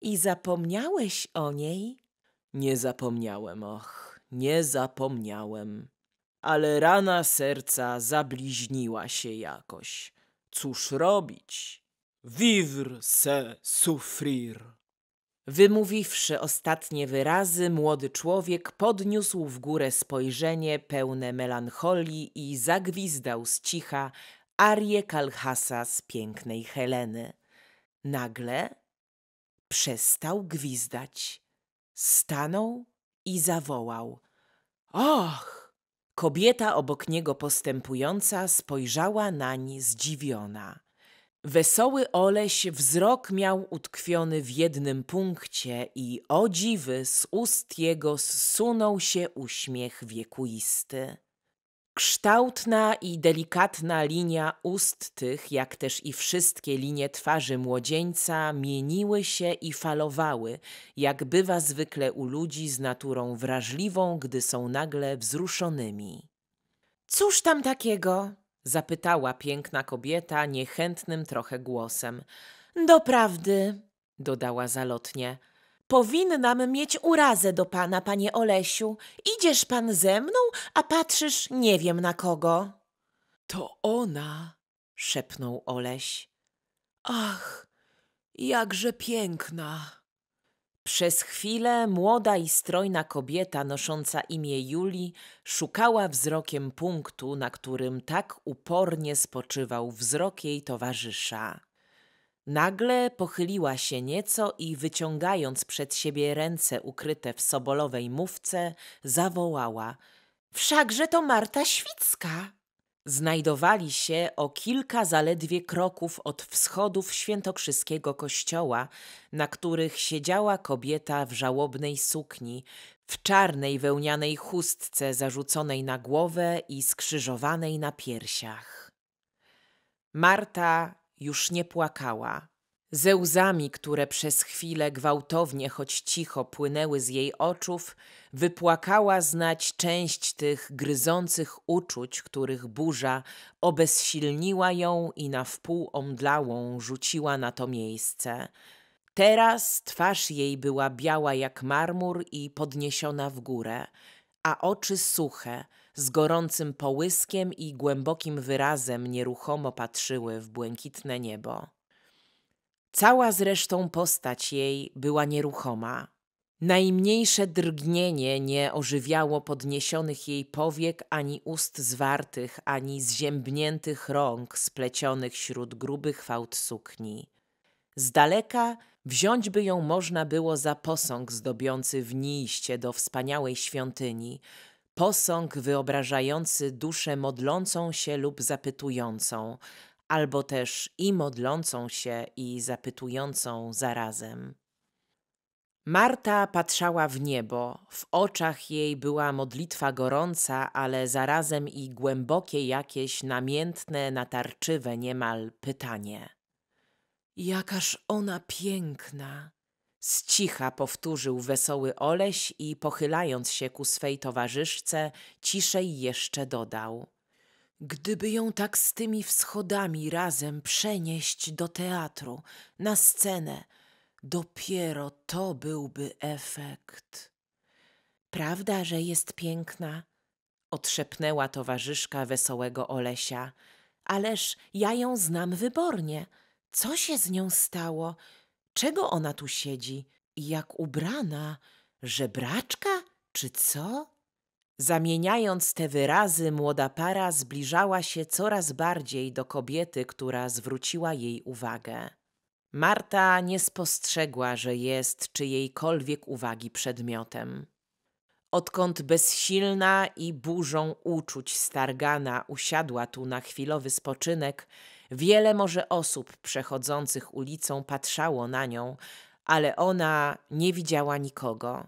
I zapomniałeś o niej? Nie zapomniałem, och, nie zapomniałem. Ale rana serca zabliźniła się jakoś. Cóż robić? vivre se souffrir. Wymówiwszy ostatnie wyrazy, młody człowiek podniósł w górę spojrzenie pełne melancholii i zagwizdał z cicha arię Kalhasa z pięknej Heleny. Nagle przestał gwizdać. Stanął i zawołał. Och! Kobieta obok niego postępująca spojrzała nań zdziwiona. Wesoły Oleś wzrok miał utkwiony w jednym punkcie i o dziwy z ust jego zsunął się uśmiech wiekuisty. Kształtna i delikatna linia ust tych, jak też i wszystkie linie twarzy młodzieńca, mieniły się i falowały, jak bywa zwykle u ludzi z naturą wrażliwą, gdy są nagle wzruszonymi. Cóż tam takiego? zapytała piękna kobieta niechętnym trochę głosem. Doprawdy, dodała zalotnie. Powinnam mieć urazę do pana, panie Olesiu. Idziesz pan ze mną, a patrzysz nie wiem na kogo. To ona, szepnął Oleś. Ach, jakże piękna! Przez chwilę młoda i strojna kobieta nosząca imię Julii szukała wzrokiem punktu, na którym tak upornie spoczywał wzrok jej towarzysza. Nagle pochyliła się nieco i wyciągając przed siebie ręce ukryte w sobolowej mówce, zawołała: Wszakże to Marta Świcka! znajdowali się o kilka zaledwie kroków od wschodów świętokrzyskiego kościoła, na których siedziała kobieta w żałobnej sukni, w czarnej wełnianej chustce zarzuconej na głowę i skrzyżowanej na piersiach. Marta już nie płakała. Ze łzami, które przez chwilę gwałtownie, choć cicho płynęły z jej oczów, wypłakała znać część tych gryzących uczuć, których burza obezsilniła ją i na wpół omdlałą rzuciła na to miejsce. Teraz twarz jej była biała jak marmur i podniesiona w górę, a oczy suche, z gorącym połyskiem i głębokim wyrazem nieruchomo patrzyły w błękitne niebo. Cała zresztą postać jej była nieruchoma. Najmniejsze drgnienie nie ożywiało podniesionych jej powiek, ani ust zwartych, ani zziębniętych rąk splecionych śród grubych fałd sukni. Z daleka wziąć by ją można było za posąg zdobiący wniście do wspaniałej świątyni, posąg wyobrażający duszę modlącą się lub zapytującą, albo też i modlącą się i zapytującą zarazem. Marta patrzała w niebo, w oczach jej była modlitwa gorąca, ale zarazem i głębokie jakieś namiętne, natarczywe niemal pytanie. Jakaż ona piękna! Z cicha powtórzył wesoły Oleś i pochylając się ku swej towarzyszce, ciszej jeszcze dodał. Gdyby ją tak z tymi wschodami razem przenieść do teatru, na scenę, dopiero to byłby efekt. Prawda, że jest piękna? Odszepnęła towarzyszka wesołego Olesia. Ależ ja ją znam wybornie. Co się z nią stało? Czego ona tu siedzi? Jak ubrana? Żebraczka czy co? Zamieniając te wyrazy, młoda para zbliżała się coraz bardziej do kobiety, która zwróciła jej uwagę. Marta nie spostrzegła, że jest czyjejkolwiek uwagi przedmiotem. Odkąd bezsilna i burzą uczuć stargana usiadła tu na chwilowy spoczynek, wiele może osób przechodzących ulicą patrzało na nią, ale ona nie widziała nikogo.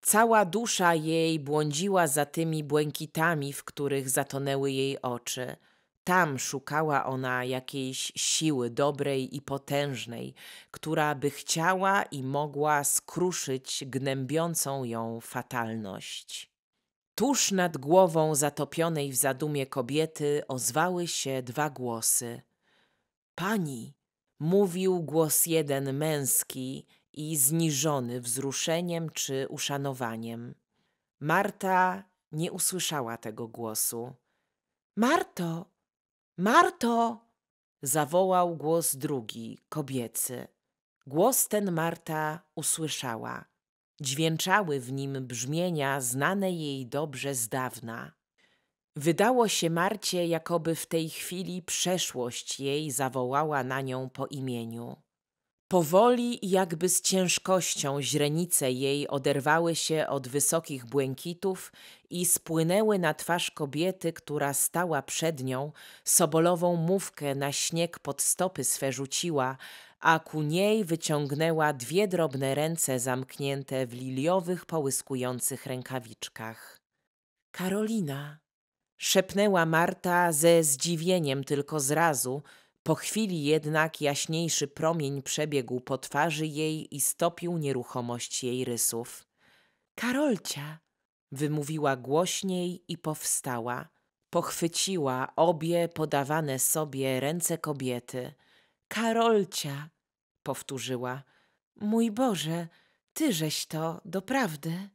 Cała dusza jej błądziła za tymi błękitami, w których zatonęły jej oczy. Tam szukała ona jakiejś siły dobrej i potężnej, która by chciała i mogła skruszyć gnębiącą ją fatalność. Tuż nad głową zatopionej w zadumie kobiety ozwały się dwa głosy. Pani, mówił głos jeden męski, i zniżony wzruszeniem czy uszanowaniem. Marta nie usłyszała tego głosu. Marto! Marto! zawołał głos drugi, kobiecy. Głos ten Marta usłyszała. Dźwięczały w nim brzmienia znane jej dobrze z dawna. Wydało się Marcie, jakoby w tej chwili przeszłość jej zawołała na nią po imieniu. Powoli, jakby z ciężkością, źrenice jej oderwały się od wysokich błękitów i spłynęły na twarz kobiety, która stała przed nią, sobolową mówkę na śnieg pod stopy swe rzuciła, a ku niej wyciągnęła dwie drobne ręce zamknięte w liliowych, połyskujących rękawiczkach. Karolina! szepnęła Marta ze zdziwieniem tylko zrazu, po chwili jednak jaśniejszy promień przebiegł po twarzy jej i stopił nieruchomość jej rysów. Karolcia! wymówiła głośniej i powstała. Pochwyciła obie podawane sobie ręce kobiety. Karolcia! powtórzyła. Mój Boże, tyżeś to doprawdy.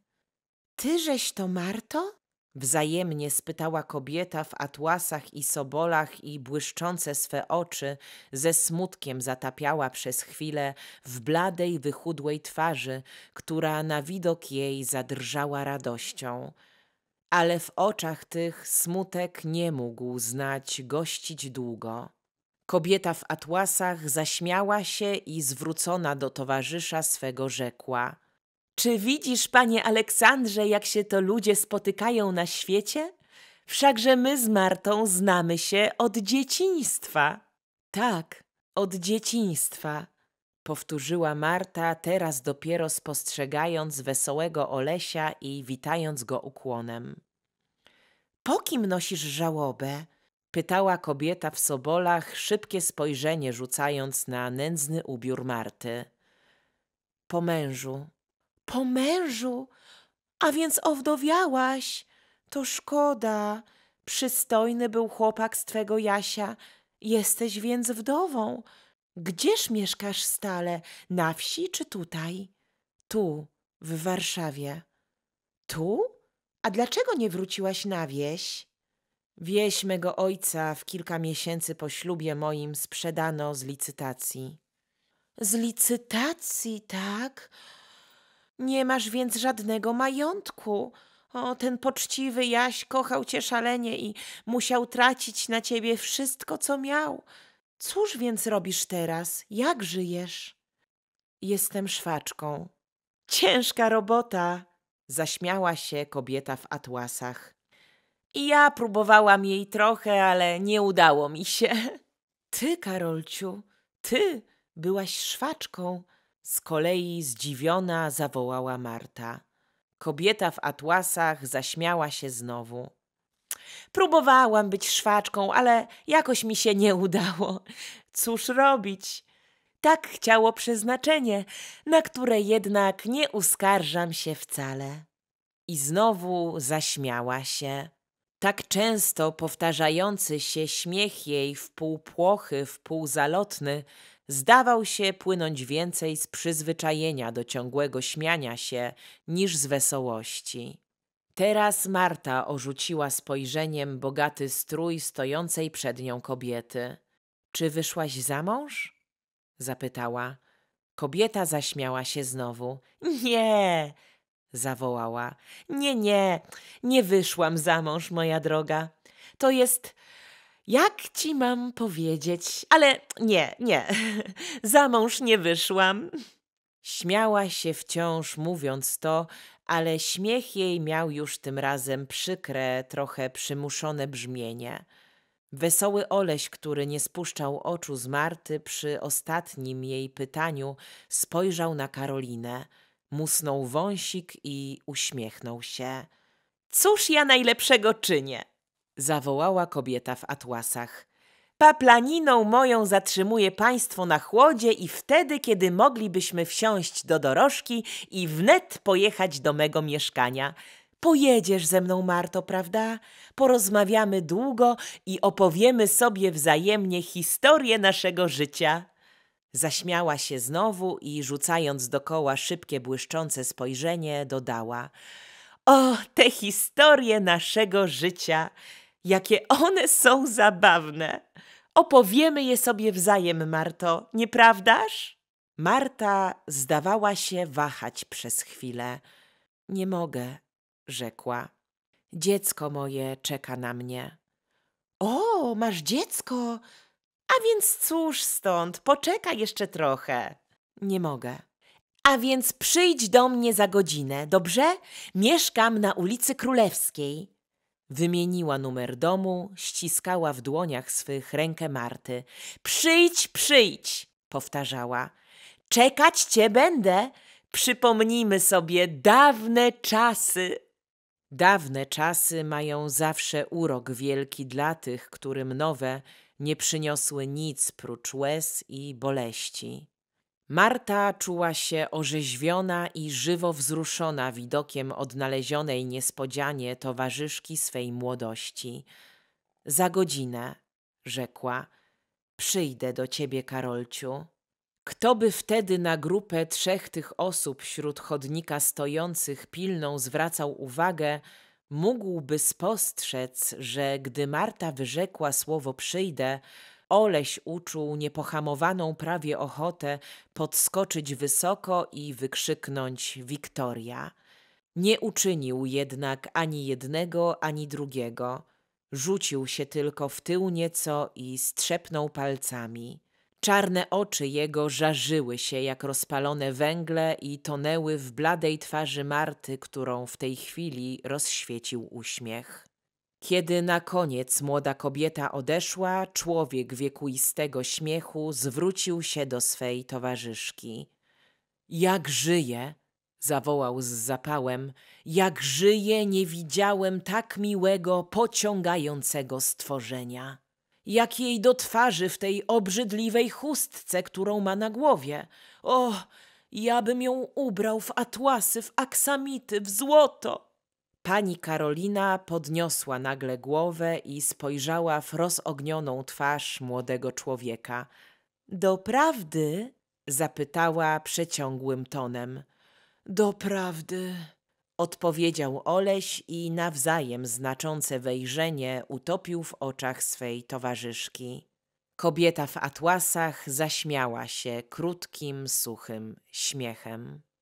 Tyżeś to Marto? Wzajemnie spytała kobieta w atłasach i sobolach i błyszczące swe oczy ze smutkiem zatapiała przez chwilę w bladej, wychudłej twarzy, która na widok jej zadrżała radością. Ale w oczach tych smutek nie mógł znać gościć długo. Kobieta w atłasach zaśmiała się i zwrócona do towarzysza swego rzekła – czy widzisz, panie Aleksandrze, jak się to ludzie spotykają na świecie? Wszakże my z Martą znamy się od dzieciństwa. Tak, od dzieciństwa, powtórzyła Marta, teraz dopiero spostrzegając wesołego Olesia i witając go ukłonem. Po kim nosisz żałobę? pytała kobieta w sobolach, szybkie spojrzenie rzucając na nędzny ubiór Marty. Po mężu, po mężu? A więc owdowiałaś? To szkoda. Przystojny był chłopak z twego Jasia. Jesteś więc wdową. Gdzież mieszkasz stale? Na wsi czy tutaj? Tu, w Warszawie. Tu? A dlaczego nie wróciłaś na wieś? Wieś mego ojca w kilka miesięcy po ślubie moim sprzedano z licytacji. Z licytacji, tak? Nie masz więc żadnego majątku. O, ten poczciwy Jaś kochał cię szalenie i musiał tracić na ciebie wszystko, co miał. Cóż więc robisz teraz? Jak żyjesz? Jestem szwaczką. Ciężka robota, zaśmiała się kobieta w atłasach. I ja próbowałam jej trochę, ale nie udało mi się. Ty, Karolciu, ty byłaś szwaczką. Z kolei zdziwiona zawołała Marta. Kobieta w atłasach zaśmiała się znowu. Próbowałam być szwaczką, ale jakoś mi się nie udało. Cóż robić? Tak chciało przeznaczenie, na które jednak nie uskarżam się wcale. I znowu zaśmiała się. Tak często powtarzający się śmiech jej w pół płochy, w pół zalotny, Zdawał się płynąć więcej z przyzwyczajenia do ciągłego śmiania się niż z wesołości. Teraz Marta orzuciła spojrzeniem bogaty strój stojącej przed nią kobiety. Czy wyszłaś za mąż? zapytała. Kobieta zaśmiała się znowu. Nie! zawołała. Nie, nie, nie wyszłam za mąż, moja droga. To jest jak ci mam powiedzieć? Ale nie, nie, za mąż nie wyszłam. Śmiała się wciąż mówiąc to, ale śmiech jej miał już tym razem przykre, trochę przymuszone brzmienie. Wesoły Oleś, który nie spuszczał oczu z Marty przy ostatnim jej pytaniu, spojrzał na Karolinę, musnął wąsik i uśmiechnął się. Cóż ja najlepszego czynię? zawołała kobieta w atłasach. Paplaniną moją zatrzymuje państwo na chłodzie i wtedy, kiedy moglibyśmy wsiąść do dorożki i wnet pojechać do mego mieszkania. Pojedziesz ze mną, Marto, prawda? Porozmawiamy długo i opowiemy sobie wzajemnie historię naszego życia. Zaśmiała się znowu i rzucając dokoła szybkie, błyszczące spojrzenie, dodała: O, te historie naszego życia! Jakie one są zabawne! Opowiemy je sobie wzajem, Marto, nieprawdaż? Marta zdawała się wahać przez chwilę. Nie mogę, rzekła. Dziecko moje czeka na mnie. O, masz dziecko! A więc cóż stąd, Poczeka jeszcze trochę. Nie mogę. A więc przyjdź do mnie za godzinę, dobrze? Mieszkam na ulicy Królewskiej. Wymieniła numer domu, ściskała w dłoniach swych rękę Marty. Przyjdź, przyjdź! powtarzała. Czekać cię będę! Przypomnijmy sobie dawne czasy! Dawne czasy mają zawsze urok wielki dla tych, którym nowe nie przyniosły nic prócz łez i boleści. Marta czuła się orzeźwiona i żywo wzruszona widokiem odnalezionej niespodzianie towarzyszki swej młodości. Za godzinę, rzekła, przyjdę do ciebie, Karolciu. Kto by wtedy na grupę trzech tych osób wśród chodnika stojących pilną zwracał uwagę, mógłby spostrzec, że gdy Marta wyrzekła słowo przyjdę, Oleś uczuł niepohamowaną prawie ochotę podskoczyć wysoko i wykrzyknąć Wiktoria. Nie uczynił jednak ani jednego, ani drugiego. Rzucił się tylko w tył nieco i strzepnął palcami. Czarne oczy jego żarzyły się jak rozpalone węgle i tonęły w bladej twarzy Marty, którą w tej chwili rozświecił uśmiech. Kiedy na koniec młoda kobieta odeszła, człowiek wiekuistego śmiechu zwrócił się do swej towarzyszki. Jak żyje? zawołał z zapałem. Jak żyje, nie widziałem tak miłego, pociągającego stworzenia. Jak jej do twarzy w tej obrzydliwej chustce, którą ma na głowie. O, ja bym ją ubrał w atłasy, w aksamity, w złoto. Pani Karolina podniosła nagle głowę i spojrzała w rozognioną twarz młodego człowieka. Doprawdy? zapytała przeciągłym tonem. Doprawdy, odpowiedział Oleś i nawzajem znaczące wejrzenie utopił w oczach swej towarzyszki. Kobieta w atłasach zaśmiała się krótkim, suchym śmiechem.